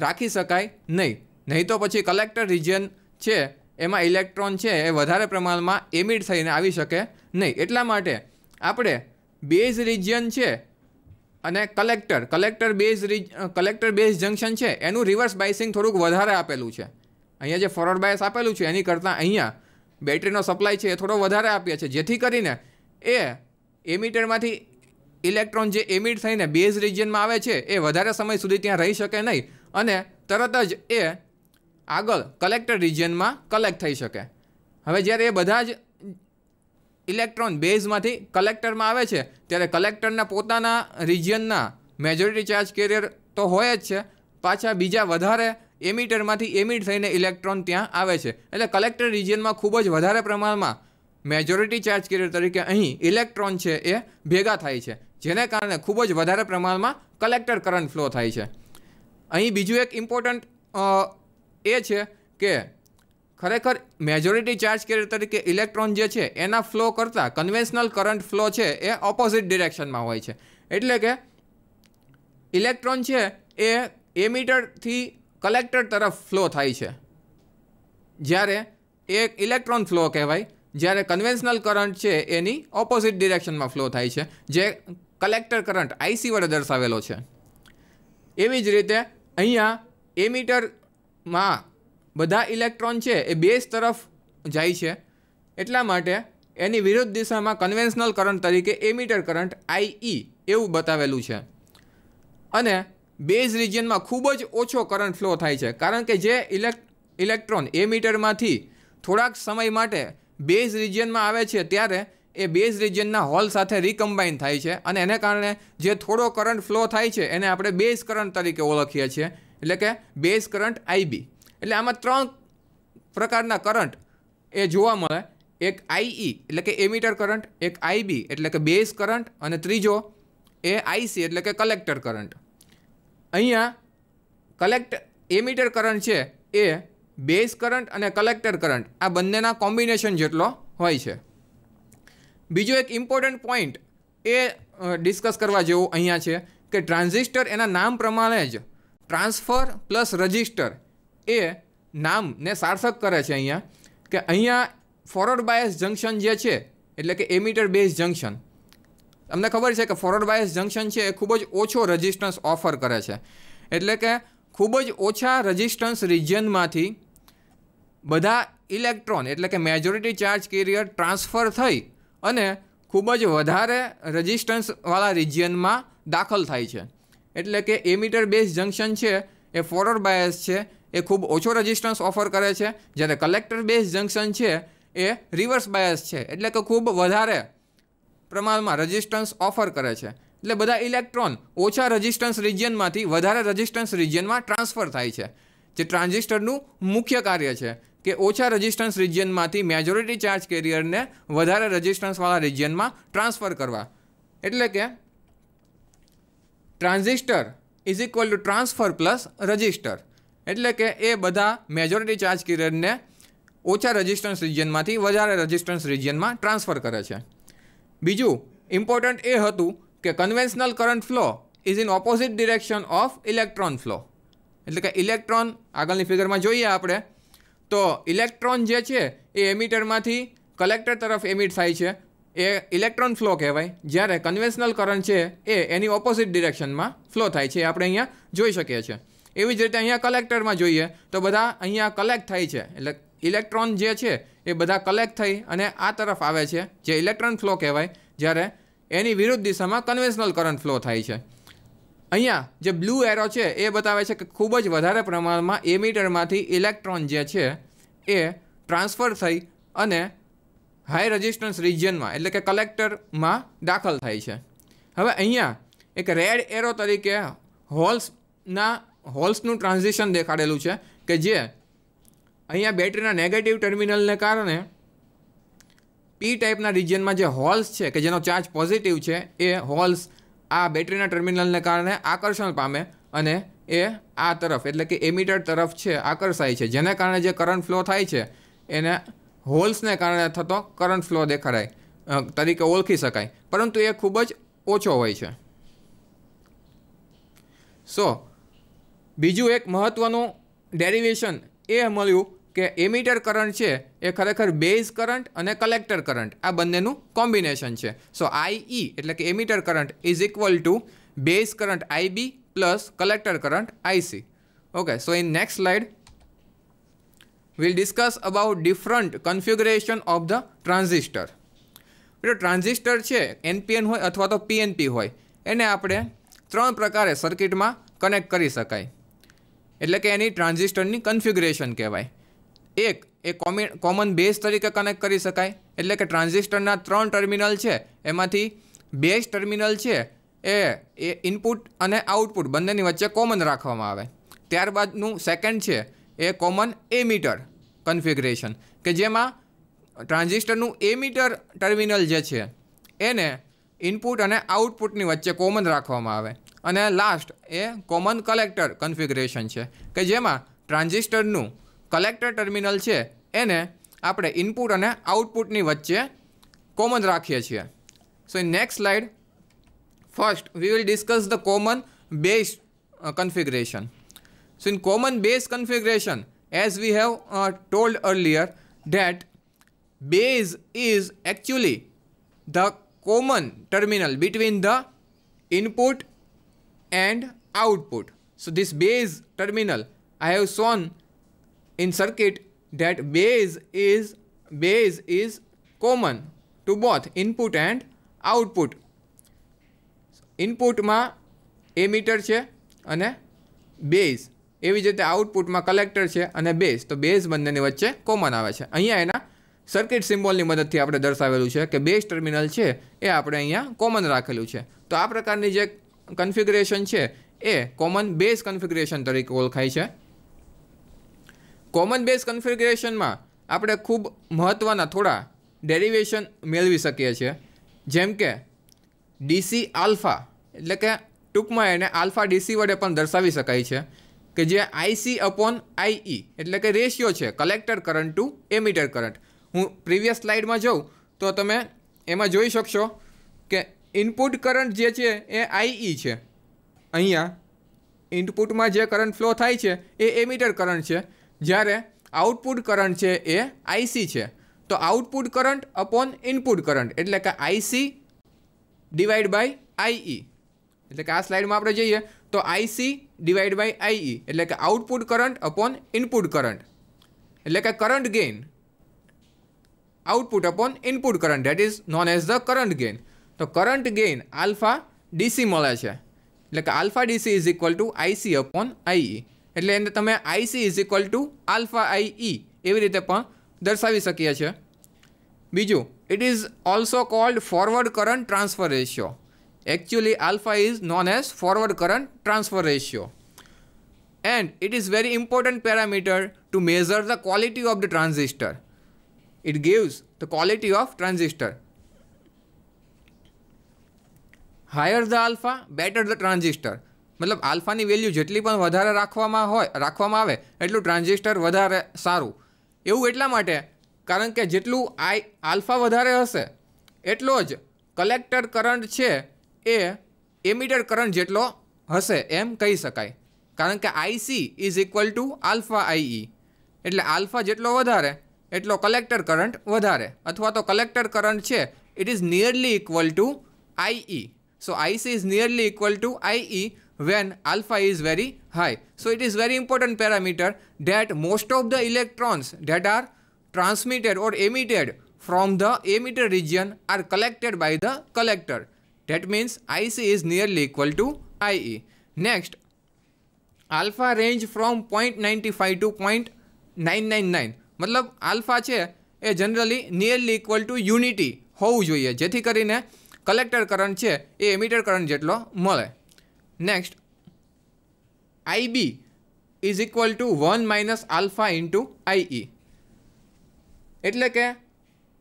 રાખી શકાય નહીં નહીં તો પછી કલેક્ટર રિજિયન છે એમાં ઇલેક્ટ્રોન છે એ વધારે પ્રમાણમાં એમિટ થઈને આવી શકે નહીં એટલા માટે આપણે બેઝ રિજિયન છે અને collector collector base ridge collector base junction છે એનું રિવર્સ બાઇસિંગ થોડુંક વધારે આપેલું છે અહીંયા જે ફોરવર્ડ બાયસ આપેલું છે એની કરતાં અહીંયા બેટરીનો સપ્લાય છે એ થોડો વધારે આપીએ છે જેથી કરીને એ એમીટરમાંથી ઇલેક્ટ્રોન જે એમિટ થઈને બેઝ રિજિયનમાં આવે છે એ વધારે સમય સુધી ત્યાં રહી શકે નહીં અને તરત જ એ આગળ કલેક્ટર રિજિયનમાં કલેક્ટ થઈ શકે હવે જ્યારે એ બધા જ ઇલેક્ટ્રોન બેઝમાંથી કલેક્ટરમાં આવે છે ત્યારે કલેક્ટરના પોતાના રિજિયનના મેજોરિટી ચાર્જ કેરિયર તો હોય જ છે પાછા બીજા વધારે એમિટરમાંથી એમિટ થઈને ઇલેક્ટ્રોન ત્યાં આવે છે એટલે કલેક્ટર રિજિયનમાં ખૂબ જ વધારે પ્રમાણમાં મેજોરિટી ચાર્જ કેરિયર તરીકે અહીં ઇલેક્ટ્રોન છે એ ભેગા થાય છે જેને કારણે ખૂબ જ વધારે પ્રમાણમાં કલેક્ટર કરંટ ફ્લો થાય છે અહીં બીજું એક ઇમ્પોર્ટન્ટ એ છે કે ખરેખર મેજોરિટી ચાર્જ કેરિયર તરીકે ઇલેક્ટ્રોન જે છે એના ફ્લો કરતાં કન્વેન્શનલ કરંટ ફ્લો છે એ ઓપોઝિટ ડિરેક્શનમાં હોય છે એટલે કે ઇલેક્ટ્રોન છે એ એમીટરથી કલેક્ટર તરફ ફ્લો થાય છે જ્યારે એક ઇલેક્ટ્રોન ફ્લો કહેવાય જ્યારે કન્વેન્શનલ કરંટ છે એની ઓપોઝિટ ડિરેક્શનમાં ફ્લો થાય છે જે કલેક્ટર કરંટ આઈસી વડે દર્શાવેલો છે એવી જ રીતે અહીંયા એમીટરમાં બધા ઇલેક્ટ્રોન છે એ બેઝ તરફ જાય છે એટલા માટે એની વિરુદ્ધ દિશામાં કન્વેન્શનલ કરંટ તરીકે એમીટર કરંટ આઈઈ એવું બતાવેલું છે અને બેઝ રિજિયનમાં ખૂબ જ ઓછો કરંટ ફ્લો થાય છે કારણ કે જે ઇલેક્ટ્રોન એમીટરમાંથી થોડાક સમય માટે બેઝ રિજિયનમાં આવે છે ત્યારે એ બેઝ રિજિયનના હોલ સાથે રિકમ્બાઇન થાય છે અને એને કારણે જે થોડો કરંટ ફ્લો થાય છે એને આપણે બેઝ કરંટ તરીકે ઓળખીએ છીએ એટલે કે બેઝ કરંટ આઈબી એટલે આમાં ત્રણ પ્રકારના કરંટ એ જોવા મળે એક આઈઈ e, એટલે કે એમિટર કરંટ એક આઈબી એટલે કે બેઝ કરંટ અને ત્રીજો એ આઈસી એટલે કે કલેક્ટર કરંટ અહીંયા કલેક્ટ એમિટર કરંટ છે એ બેઝ કરંટ અને કલેક્ટર કરંટ આ બંનેના કોમ્બિનેશન જેટલો હોય છે બીજો એક ઇમ્પોર્ટન્ટ પોઈન્ટ એ ડિસ્કસ કરવા જેવું અહીંયા છે કે ટ્રાન્ઝિસ્ટર એના નામ પ્રમાણે જ ટ્રાન્સફર પ્લસ રજિસ્ટર એ નામને સાર્થક કરે છે અહીંયા કે અહીંયા ફોરવર્ડ બાયસ જંકશન જે છે એટલે કે એમીટર બેઝ જંકશન તમને ખબર છે કે ફોરવર્ડ બાયસ જંકશન છે એ ખૂબ જ ઓછો રઝિસ્ટન્સ ઓફર કરે છે એટલે કે ખૂબ જ ઓછા રજિસ્ટન્સ રિજિયનમાંથી બધા ઇલેક્ટ્રોન એટલે કે મેજોરિટી ચાર્જ કેરિયર ટ્રાન્સફર થઈ અને ખૂબ જ વધારે રજિસ્ટન્સવાળા રિજિયનમાં દાખલ થાય છે એટલે કે એમીટર બેઝ જંકશન છે એ ફોરવર્ડ બાયસ છે એ ખૂબ ઓછો રજિસ્ટન્સ ઓફર કરે છે જ્યારે કલેક્ટર બેઝ જંકશન છે એ રિવર્સ બાયસ છે એટલે કે ખૂબ વધારે પ્રમાણમાં રજિસ્ટન્સ ઓફર કરે છે એટલે બધા ઇલેક્ટ્રોન ઓછા રજિસ્ટન્સ રિજિયનમાંથી વધારે રજિસ્ટન્સ રિજિયનમાં ટ્રાન્સફર થાય છે જે ટ્રાન્ઝિસ્ટરનું મુખ્ય કાર્ય છે કે ઓછા રજિસ્ટન્સ રિજિયનમાંથી મેજોરિટી ચાર્જ કેરિયરને વધારે રજિસ્ટન્સવાળા રિજિયનમાં ટ્રાન્સફર કરવા એટલે કે transistor is equal to transfer plus register એટલે કે એ બધા મેજોરિટી ચાર્જ કિરણને ઓછા રજિસ્ટન્સ રિજિયનમાંથી વધારે રજિસ્ટન્સ રિજિયનમાં ટ્રાન્સફર કરે છે બીજું ઇમ્પોર્ટન્ટ એ હતું કે conventional current flow is in opposite direction of electron flow એટલે કે ઇલેક્ટ્રોન આગળની ફિગરમાં જોઈએ આપણે તો ઇલેક્ટ્રોન જે છે એ એમિટરમાંથી કલેક્ટર તરફ એમિટ થાય છે એ ઇલેક્ટ્રોન ફ્લો કહેવાય જ્યારે કન્વેન્શનલ કરંટ છે એ એની ઓપોઝિટ ડિરેક્શનમાં ફ્લો થાય છે આપણે અહીંયા જોઈ શકીએ છીએ એવી જ રીતે અહીંયા કલેક્ટરમાં જોઈએ તો બધા અહીંયા કલેક્ટ થાય છે એટલે ઇલેક્ટ્રોન જે છે એ બધા કલેક્ટ થઈ અને આ તરફ આવે છે જે ઇલેક્ટ્રોન ફ્લો કહેવાય જ્યારે એની વિરુદ્ધ દિશામાં કન્વેન્શનલ કરંટ ફ્લો થાય છે અહીંયા જે બ્લુ એરો છે એ બતાવે છે કે ખૂબ જ વધારે પ્રમાણમાં એમીટરમાંથી ઇલેક્ટ્રોન જે છે એ ટ્રાન્સફર થઈ અને હાઈ રજિસ્ટન્સ રિજિયનમાં એટલે કે કલેક્ટરમાં દાખલ થાય છે હવે અહીંયા એક રેડ એરો તરીકે હોલ્સના હોલ્સનું ટ્રાન્ઝિશન દેખાડેલું છે કે જે અહીંયા બેટરીના નેગેટિવ ટર્મિનલને કારણે પી ટાઈપના રિજિયનમાં જે હોલ્સ છે કે જેનો ચાર્જ પોઝિટિવ છે એ હોલ્સ આ બેટરીના ટર્મિનલને કારણે આકર્ષણ પામે અને એ આ તરફ એટલે કે એમિટર તરફ છે આકર્ષાય છે જેને કારણે જે કરંટ ફ્લો થાય છે એને હોલ્સને કારણે થતો કરંટ ફ્લો દેખાડાય તરીકે ઓળખી શકાય પરંતુ એ ખૂબ જ ઓછો હોય છે સો બીજું એક મહત્ત્વનું ડેરિવેશન એ મળ્યું કે એમિટર કરંટ છે એ ખરેખર બેઝ કરંટ અને કલેક્ટર કરંટ આ બંનેનું કોમ્બિનેશન છે સો આઈઈ e એટલે કે emitter current is equal to base current IB plus collector current IC okay so in next slide will discuss about different configuration of the transistor એટલે transistor છે NPN હોય અથવા તો PNP હોય એને આપણે ત્રણ પ્રકારે સર્કિટમાં કનેક્ટ કરી શકાય એટલે કે એની ટ્રાન્ઝિસ્ટરની કન્ફિગરેશન કહેવાય એક એ કોમી કોમન બેઝ તરીકે કનેક્ટ કરી શકાય એટલે કે ટ્રાન્ઝિસ્ટરના ત્રણ ટર્મિનલ છે એમાંથી બેઝ ટર્મિનલ છે એ એ ઇનપુટ અને આઉટપુટ બંનેની વચ્ચે કોમન રાખવામાં આવે ત્યારબાદનું સેકન્ડ છે એ કોમન એમીટર કન્ફિગરેશન કે જેમાં ટ્રાન્ઝિસ્ટરનું એમીટર ટર્મિનલ જે છે એને ઇનપુટ અને આઉટપુટની વચ્ચે કોમન રાખવામાં આવે અને લાસ્ટ એ કોમન કલેક્ટર કન્ફિગરેશન છે કે જેમાં ટ્રાન્ઝિસ્ટરનું કલેક્ટર ટર્મિનલ છે એને આપણે ઇનપુટ અને આઉટપુટની વચ્ચે કોમન રાખીએ છીએ so in next slide first we will discuss the common base configuration so in common base configuration as we have told told that base is is the common terminal between the input and output. So this base terminal I have shown in circuit that base is base is common to both input and output. ઇનપુટમાં emitter છે અને base એવી જ રીતે આઉટપુટમાં collector છે અને base તો બેઝ બંનેની વચ્ચે કોમન આવે છે અહીંયા એના સર્કિટ સિમ્બોલની મદદથી આપણે દર્શાવેલું છે કે બેઝ ટર્મિનલ છે એ આપણે અહીંયા કોમન રાખેલું છે તો આ પ્રકારની જે કન્ફિગરેશન છે એ કોમન બેઝ કન્ફિગરેશન તરીકે ઓળખાય છે કોમન બેઝ કન્ફિગ્રેશનમાં આપણે ખૂબ મહત્ત્વના થોડા ડેરિવેશન મેળવી શકીએ છીએ જેમ કે ડીસી આલ્ફા એટલે કે ટૂંકમાં એને આલ્ફા ડીસી વડે પણ દર્શાવી શકાય છે કે જે આઈસી અપોન આઈઈ એટલે કે રેશિયો છે collector current to emitter current હું પ્રીવિયસ સ્લાઇડમાં જાઉં તો તમે એમાં જોઈ શકશો કે ઇનપુટ કરંટ જે છે એ આઈઈ e છે અહીંયા ઇનપુટમાં જે કરંટ ફ્લો થાય છે એ એમીટર કરંટ છે જ્યારે આઉટપુટ કરંટ છે એ આઈસી છે તો output current upon input current એટલે કે આઈસી ડિવાઈડ બાય આઈઈ એટલે કે આ સ્લાઇડમાં આપણે જઈએ તો આઈસી ડિવાઈડ બાય આઈઈ એટલે કે output current upon input current એટલે કે current gain output upon input current that is known as the current gain તો કરંટ ગેઇન આલ્ફા ડીસી મળે છે એટલે કે alpha DC is equal to IC upon IE એટલે એને તમે IC is equal to alpha IE એવી રીતે પણ દર્શાવી શકીએ છીએ બીજું it is also called forward current transfer ratio actually alpha is known as forward current transfer ratio and it is very important parameter to measure the quality of the transistor it gives the quality of transistor. Higher the alpha better the transistor મતલબ આલ્ફાની value જેટલી પણ વધારે રાખવામાં હોય રાખવામાં આવે એટલું ટ્રાન્ઝિસ્ટર વધારે સારું એવું એટલા માટે કારણ કે જેટલું આઈ આલ્ફા વધારે હશે એટલો જ કલેક્ટર કરંટ છે એ એમિટર કરંટ જેટલો હશે એમ કહી શકાય કારણ કે IC is equal to alpha IE e. એટલે આલ્ફા જેટલો વધારે એટલો કલેક્ટર કરંટ વધારે અથવા તો કલેક્ટર કરંટ છે it is nearly equal to IE so IC is nearly equal to IE when alpha is very high. So it is very important parameter that most of the electrons that are transmitted or emitted from the emitter region are collected by the collector. That means IC is nearly equal to IE. Next, alpha range from 0.95 to 0.999. મતલબ alpha છે એ generally nearly equal to unity હોવું જોઈએ જેથી કરીને collector current છે એ emitter current જેટલો મળે next IB is equal to one minus alpha into IE એટલે કે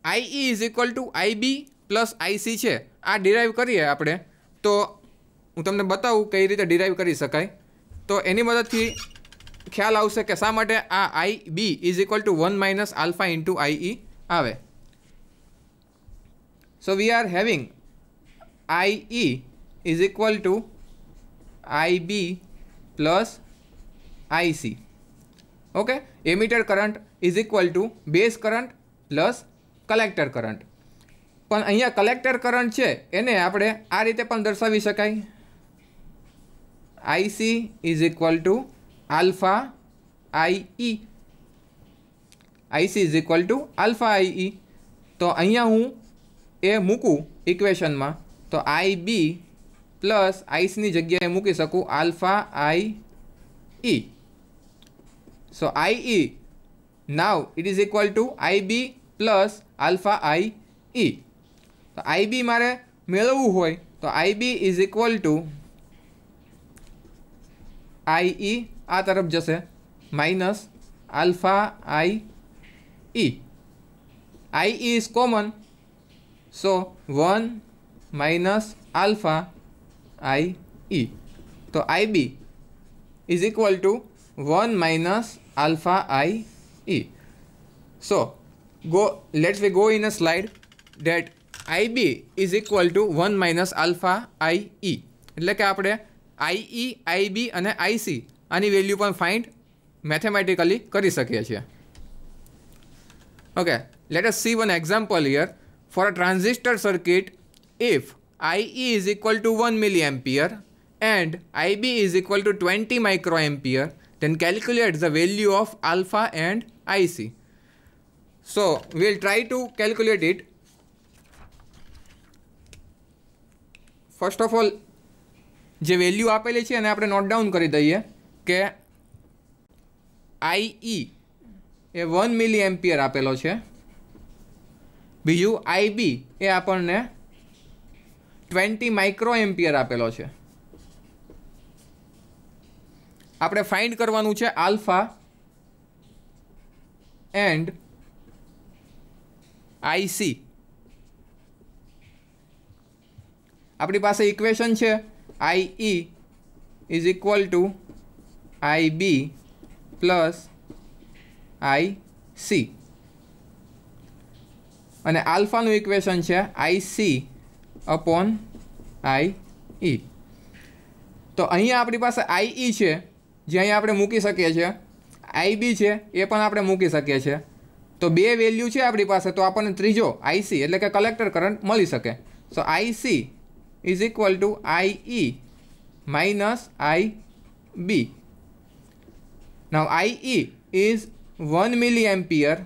IE is equal to IB plus IC છે આ ડિરાઈવ કરીએ આપણે તો હું તમને બતાવું કઈ રીતે ડિરાઈવ કરી શકાય તો એની મદદથી ખ્યાલ આવશે કે શા માટે આ I B is equal to one minus alpha into I E આવે so we are having I E is equal to I B plus IC okay emitter current is equal to base current plus collector current પણ અહીંયા collector current છે એને આપણે આ રીતે પણ દર્શાવી શકાય IC is equal to alpha ie ic is equal to alpha IE તો અહીંયા હું એ મૂકું ઇક્વેશનમાં તો આઈ બી પ્લસ આઈસની જગ્યાએ મૂકી શકું alpha I E so I E now it is equal to I B plus alpha I E તો I B મારે મેળવવું હોય તો I B is equal to I E આ તરફ જશે minus alpha I E I is common so one minus alpha I E તો I B is equal to one minus alpha I E so go let's we go in a slide date I B is equal to one minus alpha I E એટલે કે આપણે આઈ E આઈ બી અને C આની value પણ find mathematically કરી શકીએ છીએ okay let us see one example here for a transistor circuit if I is equal to one milli ampere and IB is equal to twenty micro ampere then calculate the value of alpha and IC so we'll try to calculate it first of all જે value આપેલી છે એને આપણે note down કરી દઈએ કે IE e એ one milli ampere આપેલો છે બીજું આઈબી એ આપણને ટ્વેન્ટી માઇક્રો એમ્પિયર આપેલો છે આપણે ફાઇન્ડ કરવાનું છે આલ્ફા એન્ડ આઈસી આપણી પાસે ઇક્વેશન છે IE is equal to I B plus I C અને આલ્ફાનું ઇક્વેશન છે I C upon i E તો અહીંયા આપણી પાસે આઈ ઈ છે જે અહીંયા આપણે મૂકી શકીએ છીએ આઈ બી છે એ પણ આપણે મૂકી શકીએ છીએ તો બે વેલ્યુ છે આપણી પાસે તો આપણને ત્રીજો આઈ સી એટલે કે કલેક્ટર કરંટ મળી શકે so IC is equal to I E minus I B Now IE is 1 milliampere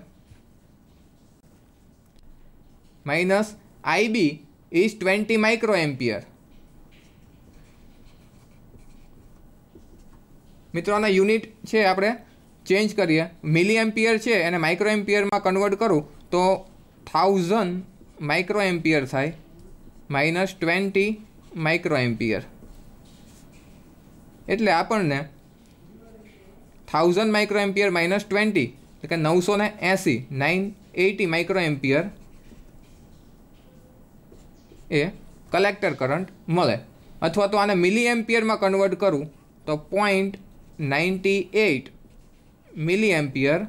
minus IB is 20 microampere. મિત્રો આના યુનિટ છે આપણે ચેન્જ કરીએ મિલી એમ્પિયર છે એને માઇક્રો એમ્પિયરમાં કન્વર્ટ કરું તો થાઉઝન્ડ માઇક્રો એમ્પિયર થાય માઇનસ ટ્વેન્ટી માઇક્રો એમ્પિયર એટલે આપણને thousand micro ampere minus twenty એટલે કે નવસો ને એંસી નાઇન એટી માઇક્રો એમ્પિયર એ કલેક્ટર કરંટ મળે અથવા તો આને મિલી એમ્પિયરમાં કન્વર્ટ કરું તો point ninety eight milli ampere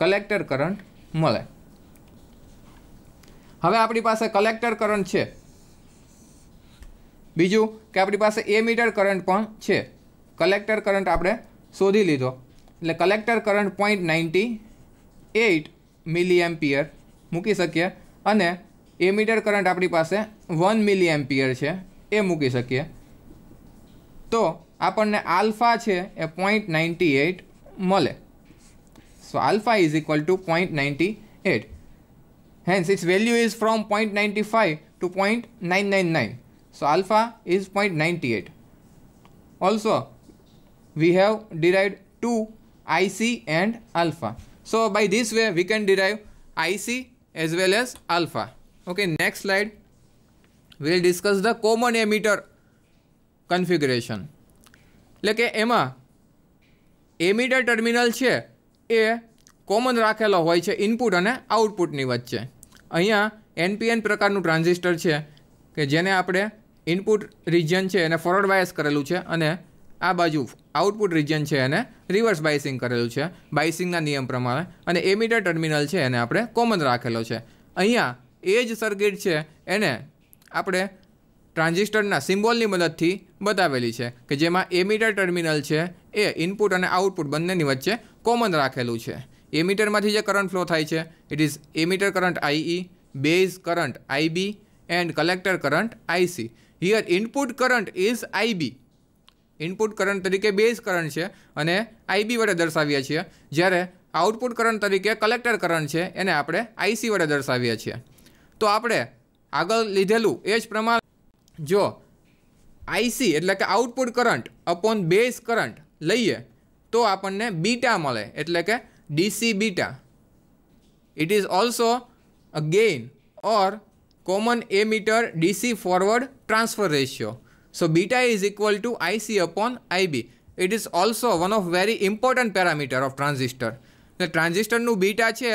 collector current મળે હવે આપણી પાસે કલેક્ટર કરંટ છે બીજું કે આપણી પાસે એ એમીટર કરંટ પણ છે કલેક્ટર કરંટ આપણે શોધી લીધો એટલે collector current point ninety eight milli ampere મૂકી શકીએ અને એ એમીટર કરંટ આપણી પાસે વન મિલી એમ્પિયર છે એ મૂકી શકીએ તો આપણને આલ્ફા છે એ પોઈન્ટ નાઇન્ટી એઇટ મળે so alpha is equal to point ninety eight hence its value is from point ninety five to point nine nine nine so alpha is point ninety eight also we have derived to IC and alpha. So by this way we can derive IC as well as alpha. Okay, next slide. We will discuss the common emitter configuration. એટલે કે એમાં emitter terminal છે એ common રાખેલો હોય છે input અને આઉટપુટની વચ્ચે અહીંયા એનપીએન પ્રકારનું ટ્રાન્ઝિસ્ટર છે કે જેને આપણે ઇનપુટ રિજિયન છે એને ફોરવર્ડ વાયસ કરેલું છે અને આ બાજુ આઉટપુટ રિજન છે એને રિવર્સ બાઇસિંગ કરેલું છે બાઇસિંગના નિયમ પ્રમાણે અને એમીટર ટર્મિનલ છે એને આપણે કોમન રાખેલો છે અહીંયા એ જ સર્કિટ છે એને આપણે ટ્રાન્ઝિસ્ટરના સિમ્બોલની મદદથી બતાવેલી છે કે જેમાં એમીટર ટર્મિનલ છે એ ઇનપુટ અને આઉટપુટ બંનેની વચ્ચે કોમન રાખેલું છે એમીટરમાંથી જે કરંટ ફ્લો થાય છે it is emitter current IE base current IB and collector current IC here input current is IB input current તરીકે બેઝ કરંટ છે અને આઈબી વડે દર્શાવીએ છીએ જ્યારે આઉટપુટ કરંટ તરીકે કલેક્ટર કરંટ છે એને આપણે આઈસી વડે દર્શાવીએ છીએ તો આપણે આગળ લીધેલું એ જ પ્રમાણ જો આઈસી એટલે કે output current upon base current લઈએ તો આપણને બીટા મળે એટલે કે DC beta it is also a gain or common emitter DC forward transfer ratio so beta is equal to IC upon IB it is also one of very important parameter of transistor. ને ટ્રાન્ઝિસ્ટરનું beta છે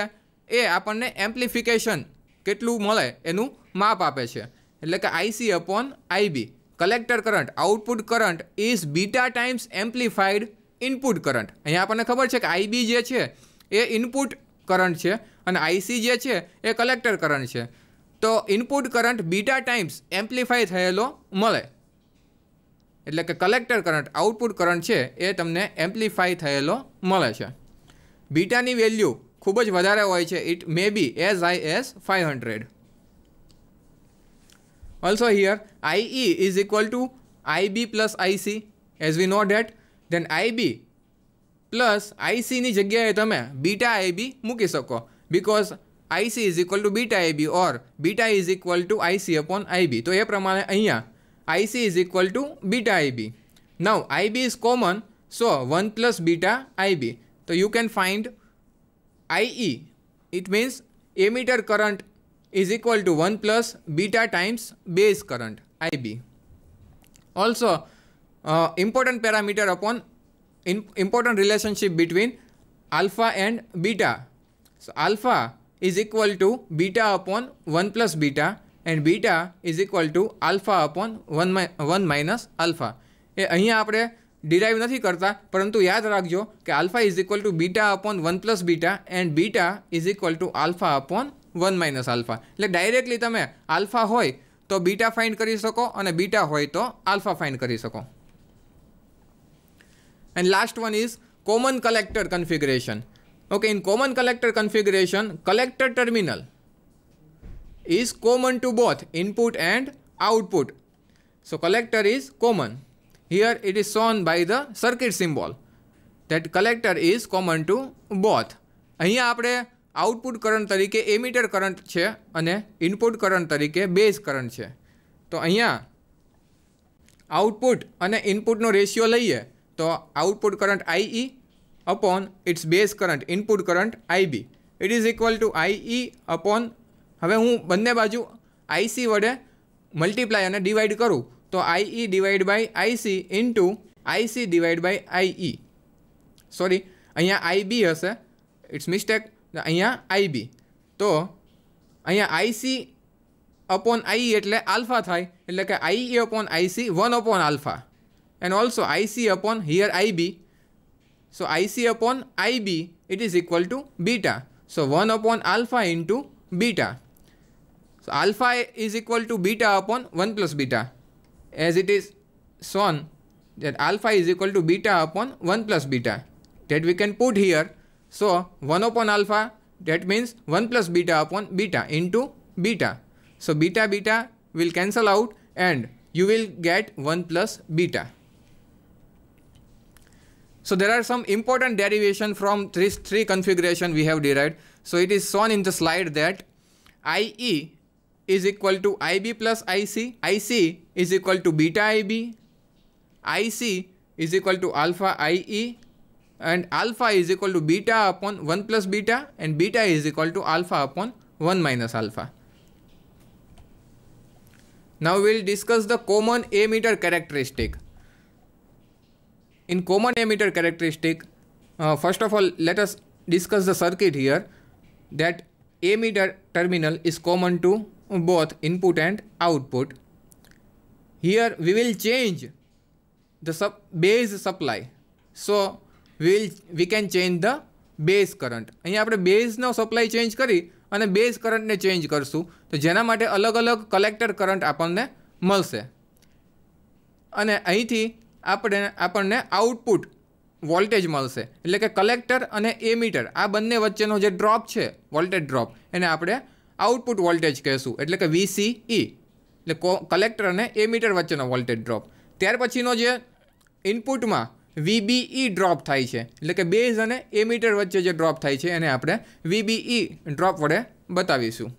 એ આપણને amplification કેટલું મળે એનું માપ આપે છે એટલે કે IC upon IB collector current output current is beta times amplified input current અહીંયા આપણને ખબર છે કે આઈબી જે છે એ ઇનપુટ કરંટ છે અને આઈસી જે છે એ કલેક્ટર કરંટ છે તો input current beta times amplify થયેલો મળે એટલે કે કલેક્ટર કરંટ આઉટપુટ કરંટ છે એ તમને એમ્પ્લિફાઈ થયેલો મળે છે બીટાની વેલ્યુ ખૂબ જ વધારે હોય છે it may be as high as five hundred also here IE is equal to IB plus IC as we know that then IB plus આઈસીની જગ્યાએ તમે બીટા આઈબી મૂકી શકો because IC is equal to beta IB or beta is equal to IC upon IB તો એ પ્રમાણે અહીંયા IC is equal to beta IB. Now IB is common so 1 plus beta IB. So you can find IE. It means emitter current is equal to 1 plus beta times base current IB. Also uh, important parameter upon important relationship between alpha and beta. So alpha is equal to beta upon 1 plus beta and beta is equal to alpha upon one one minus alpha એ અહીંયા આપણે derive નથી કરતા પરંતુ યાદ રાખજો કે alpha is equal to beta upon one plus beta and beta is equal to alpha upon one minus alpha એટલે ડાયરેક્ટલી તમે આલ્ફા હોય તો બીટા ફાઇન્ડ કરી શકો અને બીટા હોય તો આલ્ફા ફાઇન્ડ કરી શકો and last one is common collector configuration okay in common collector configuration collector terminal is common to both input and output so collector is common here it is shown by the circuit symbol that collector is common to both. અહીંયા આપણે output current તરીકે emitter current છે અને input current તરીકે base current છે તો અહીંયા output અને ઇનપુટનો રેશિયો લઈએ તો output current IE upon its base current input current IB it is equal to IE upon હવે હું બંને બાજુ આઈસી વડે મલ્ટીપ્લાય અને ડિવાઈડ કરું તો IE divide by IC into IC divide by IE sorry અહીંયા આઈબી હશે ઇટ્સ મિસ્ટેક અહીંયા આઈબી તો અહીંયા આઈસી અપોન આઈ એટલે આલ્ફા થાય એટલે કે I upon IC one upon alpha and also IC upon here IB So IC upon IB, it is equal to beta. So 1 upon alpha into beta So alpha is equal to beta upon 1 plus beta as it is shown that alpha is equal to beta upon 1 plus beta that we can put here. So 1 upon alpha that means 1 plus beta upon beta into beta. So beta beta will cancel out and you will get 1 plus beta. So there are some important derivation from this three configuration we have derived. So it is shown in the slide that IE is equal to IB plus IC. IC is equal to beta IB. IC is equal to alpha IE and alpha is equal to beta upon 1 plus beta and beta is equal to alpha upon 1 minus alpha. Now we'll discuss the common emitter characteristic. In common emitter characteristic, uh, first of all, let us discuss the circuit here that emitter terminal is common to both input and output. Here we will change the sub base supply. So we will we can change the base current અહીંયા આપણે બેઝનો supply change કરી અને base કરંટને change કરશું તો જેના માટે અલગ અલગ કલેક્ટર કરંટ આપણને મળશે અને અહીંથી આપણે આપણને આઉટપુટ વોલ્ટેજ મળશે એટલે કે કલેક્ટર અને એમીટર આ બંને વચ્ચેનો જે ડ્રોપ છે વોલ્ટેજ ડ્રોપ એને આપણે આઉટપુટ વોલ્ટેજ કહેશું એટલે કે વીસીઈ e. એટલે કલેક્ટર અને એ મીટર વચ્ચેનો વોલ્ટેજ ડ્રોપ ત્યાર પછીનો જે ઇનપુટમાં વીબીઈ e ડ્રોપ થાય છે એટલે કે બેઝ અને એ મીટર વચ્ચે જે ડ્રોપ થાય છે એને આપણે વીબીઈ e ડ્રોપ વડે બતાવીશું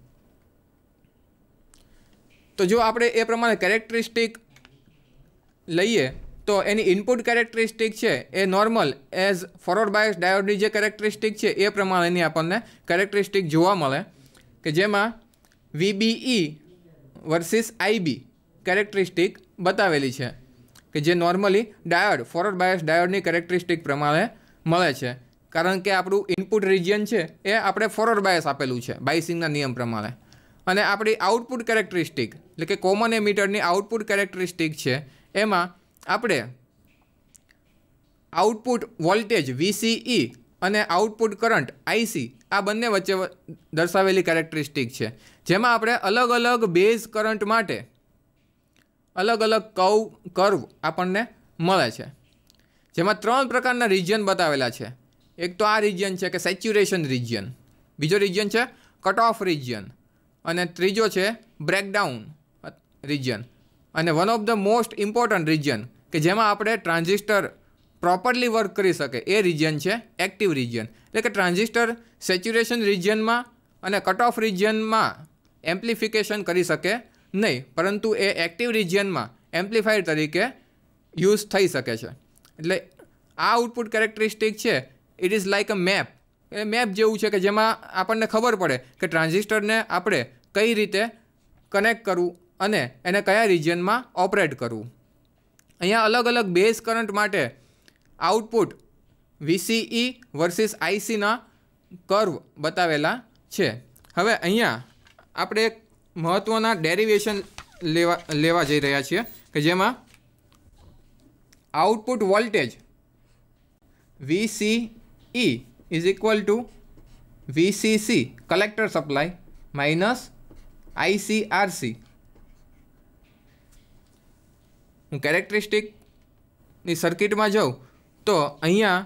તો જો આપણે એ પ્રમાણે કેરેક્ટરિસ્ટિક લઈએ તો એની ઇનપુટ કેરેક્ટરિસ્ટિક છે એ નોર્મલ એઝ ફોરવર્ડ બાયસ ડાયોડની જે કેરેક્ટરિસ્ટિક છે એ પ્રમાણેની આપણને કેરેક્ટરિસ્ટિક જોવા મળે કે જેમાં વીબીઈ વર્સિસ આઈબી કેરેક્ટરિસ્ટિક બતાવેલી છે કે જે નોર્મલી ડાયોડ ફોરવર્ડ બાયસ ડાયોડની કેરેક્ટરિસ્ટિક પ્રમાણે મળે છે કારણ કે આપણું ઇનપુટ રિજિયન છે એ આપણે ફોરવર્ડ બાયસ આપેલું છે બાઇસિંગના નિયમ પ્રમાણે અને આપણી આઉટપુટ કેરેક્ટરિસ્ટિક એટલે કે કોમન એમીટરની આઉટપુટ કેરેક્ટરિસ્ટિક છે એમાં આપણે આઉટપુટ વોલ્ટેજ વીસીઈ અને આઉટપુટ કરંટ આઈસી આ બંને વચ્ચે દર્શાવેલી કેરેક્ટરિસ્ટિક છે જેમાં આપણે અલગ અલગ બેઝ કરંટ માટે અલગ અલગ કવ કર્વ આપણને મળે છે જેમાં ત્રણ પ્રકારના રિજિયન બતાવેલા છે એક તો આ રિજિયન છે કે સેચ્યુરેશન રિજિયન બીજો રિજિયન છે કટ ઓફ રિજિયન અને ત્રીજો છે બ્રેકડાઉન રિજિયન અને one of the most important region કે જેમાં આપણે ટ્રાન્ઝિસ્ટર પ્રોપરલી વર્ક કરી શકે એ રિજિયન છે એક્ટિવ રિજિયન એટલે કે ટ્રાન્ઝિસ્ટર સેચ્યુરેશન રિજિયનમાં અને કટ ઓફ રિજિયનમાં એમ્પ્લિફિકેશન કરી શકે નહીં પરંતુ એ એક્ટિવ રિજિયનમાં એમ્પ્લિફાયર તરીકે યુઝ થઈ શકે છે એટલે આ આઉટપુટ કેરેક્ટરિસ્ટિક છે it is like a map એ મેપ જેવું છે કે જેમાં આપણને ખબર પડે કે ટ્રાન્ઝિસ્ટરને આપણે કઈ રીતે કનેક્ટ કરવું અને એને કયા રિજિયનમાં ઓપરેટ કરવું અહીંયા અલગ અલગ બેઝ કરંટ માટે આઉટપુટ વીસીઈ વર્સિસ આઈસીના કર્વ બતાવેલા છે હવે અહીંયા આપણે એક મહત્ત્વના ડેરિવેશન લેવા લેવા જઈ રહ્યા છીએ કે જેમાં output voltage VCE is equal to VCC collector supply minus ICRC હું કેરેક્ટરિસ્ટિકની સર્કિટમાં જાઉં તો અહીંયા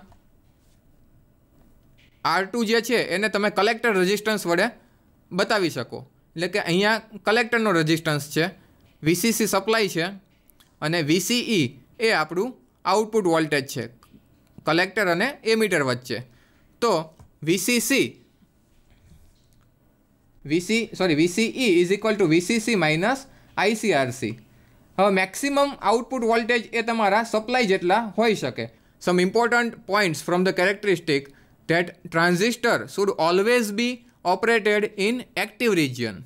આર ટુ જે છે એને તમે કલેક્ટર રજિસ્ટન્સ વડે બતાવી શકો એટલે કે અહીંયા કલેક્ટરનો રજિસ્ટન્સ છે વીસીસી સપ્લાય છે અને વીસીઈ e એ આપણું આઉટપુટ વોલ્ટેજ છે કલેક્ટર અને એમીટર વચ્ચે તો VCC VC sorry VCE is equal to VCC minus ICRC હવે મેક્સિમમ આઉટપુટ વોલ્ટેજ એ તમારા સપ્લાય જેટલા હોઈ શકે some important points from the characteristic that transistor should always be operated in active region.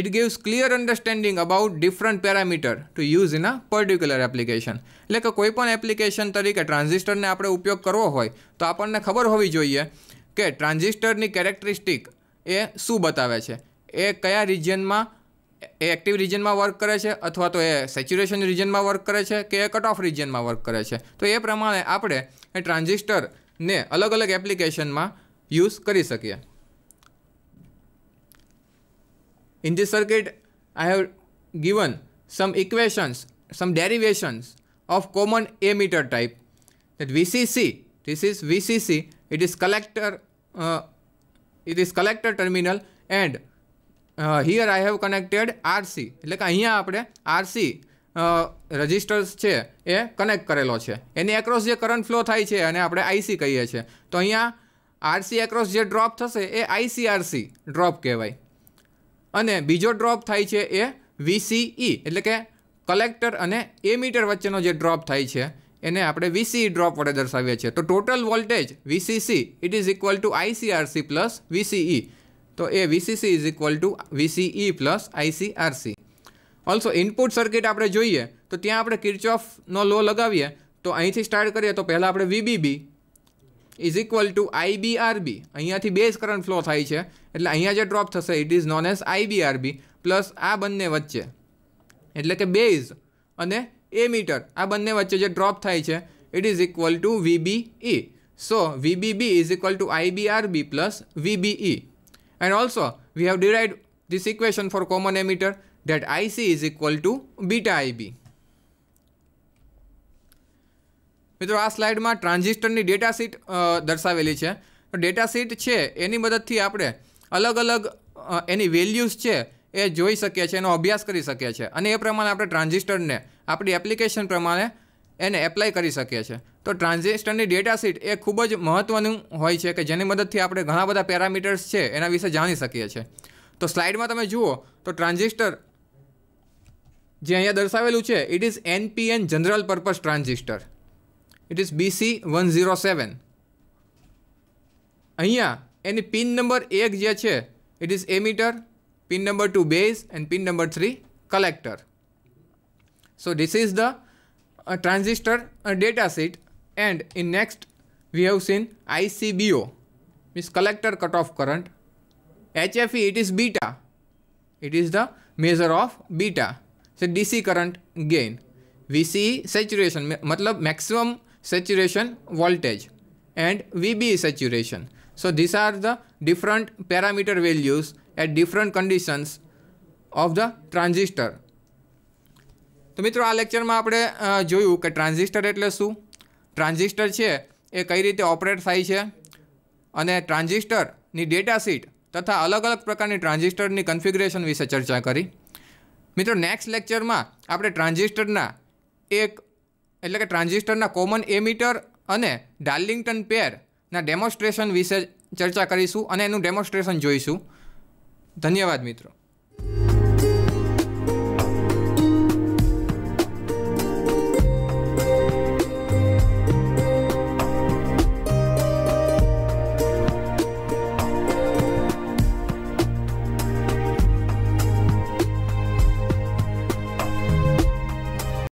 It gives clear understanding about different parameter to use in a particular application. એટલે કે કોઈ પણ application તરીકે ટ્રાન્ઝિસ્ટરને આપણે ઉપયોગ કરવો હોય તો આપણને ખબર હોવી જોઈએ કે ટ્રાન્ઝિસ્ટરની કેરેક્ટરિસ્ટિક એ શું બતાવે છે એ કયા રિજિયનમાં એ એક્ટિવ રિજનમાં વર્ક કરે છે અથવા તો એ સેચ્યુરેશન રિજનમાં વર્ક કરે છે કે એ કટ ઓફ રિજનમાં વર્ક કરે છે તો એ પ્રમાણે આપણે એ ટ્રાન્ઝિસ્ટરને અલગ અલગ એપ્લિકેશનમાં યુઝ કરી શકીએ in the circuit I have given some equations some derivations of common emitter type that VCC, this is VCC, it is collector, uh, it is collector terminal here I have connected RC એટલે કે અહીંયા આપણે RC registers છે એ connect કરેલો છે એની across જે current flow થાય છે અને આપણે આઈસી કહીએ છીએ તો અહીંયા આરસી એક્રોસ જે ડ્રોપ થશે એ આઈસીઆરસી ડ્રોપ કહેવાય અને બીજો ડ્રોપ થાય છે એ વીસીઈ e, એટલે કે કલેક્ટર અને એ મીટર વચ્ચેનો જે ડ્રોપ થાય છે એને આપણે વીસીઈ ડ્રોપ e વડે દર્શાવીએ છીએ તો total voltage VCC it is equal to ICRC plus VCE તો એ VCC is equal to VCE plus ICRC also input circuit આપણે જોઈએ તો ત્યાં આપણે કિર્ચોફનો લો લગાવીએ તો અહીંથી સ્ટાર્ટ કરીએ તો પહેલાં આપણે VBB is equal to IBRB અહીંયાથી બેઝ કરંટ ફ્લો થાય છે એટલે અહીંયા જે ડ્રોપ થશે it is known as IBRB plus આ બંને વચ્ચે એટલે કે બેઝ અને એ મીટર આ બંને વચ્ચે જે ડ્રોપ થાય છે it is equal to VBE so VBB is equal to IBRB plus VBE And also, we have derived this equation for common emitter that IC is equal to beta IB. મિત્રો આ સ્લાઇડમાં ટ્રાન્ઝિસ્ટરની data sheet દર્શાવેલી છે data sheet છે એની મદદથી આપણે અલગ અલગ એની વેલ્યુઝ છે એ જોઈ શકીએ છીએ એનો અભ્યાસ કરી શકીએ છીએ અને એ પ્રમાણે આપણે ટ્રાન્ઝિસ્ટરને આપણી એપ્લિકેશન પ્રમાણે એને એપ્લાય કરી શકીએ છીએ તો ટ્રાન્ઝિસ્ટરની ડેટા શીટ એ ખૂબ જ મહત્ત્વનું હોય છે કે જેની મદદથી આપણે ઘણા બધા પેરામીટર્સ છે એના વિશે જાણી શકીએ છીએ તો સ્લાઇડમાં તમે જુઓ તો ટ્રાન્ઝિસ્ટર જે અહીંયા દર્શાવેલું છે it is NPN general purpose transistor it is BC one zero seven અહીંયા એની પિન નંબર એક જે છે it is emitter pin number two base and pin number three collector so this is the a transistor, a set, and in next we have seen ICBO means collector cutoff current. HFE it is beta. It is the measure of beta. So DC current gain. VCE saturation मतलब maximum saturation voltage and VB saturation. So these are the different parameter values at different conditions of the transistor તો મિત્રો આ લેક્ચરમાં આપણે જોયું કે transistor એટલે શું ટ્રાન્ઝિસ્ટર છે એ કઈ રીતે ઓપરેટ થાય છે અને ટ્રાન્ઝિસ્ટરની ડેટા શીટ તથા અલગ અલગ પ્રકારની ટ્રાન્ઝિસ્ટરની કન્ફિગ્રેશન વિશે ચર્ચા કરી મિત્રો નેક્સ્ટ લેક્ચરમાં આપણે ટ્રાન્ઝિસ્ટરના એક એટલે કે ટ્રાન્ઝિસ્ટરના કોમન એમીટર અને ડાર્લિંગટન પેરના ડેમોન્સ્ટ્રેશન વિશે ચર્ચા કરીશું અને એનું ડેમોન્સ્ટ્રેશન જોઈશું ધન્યવાદ મિત્રો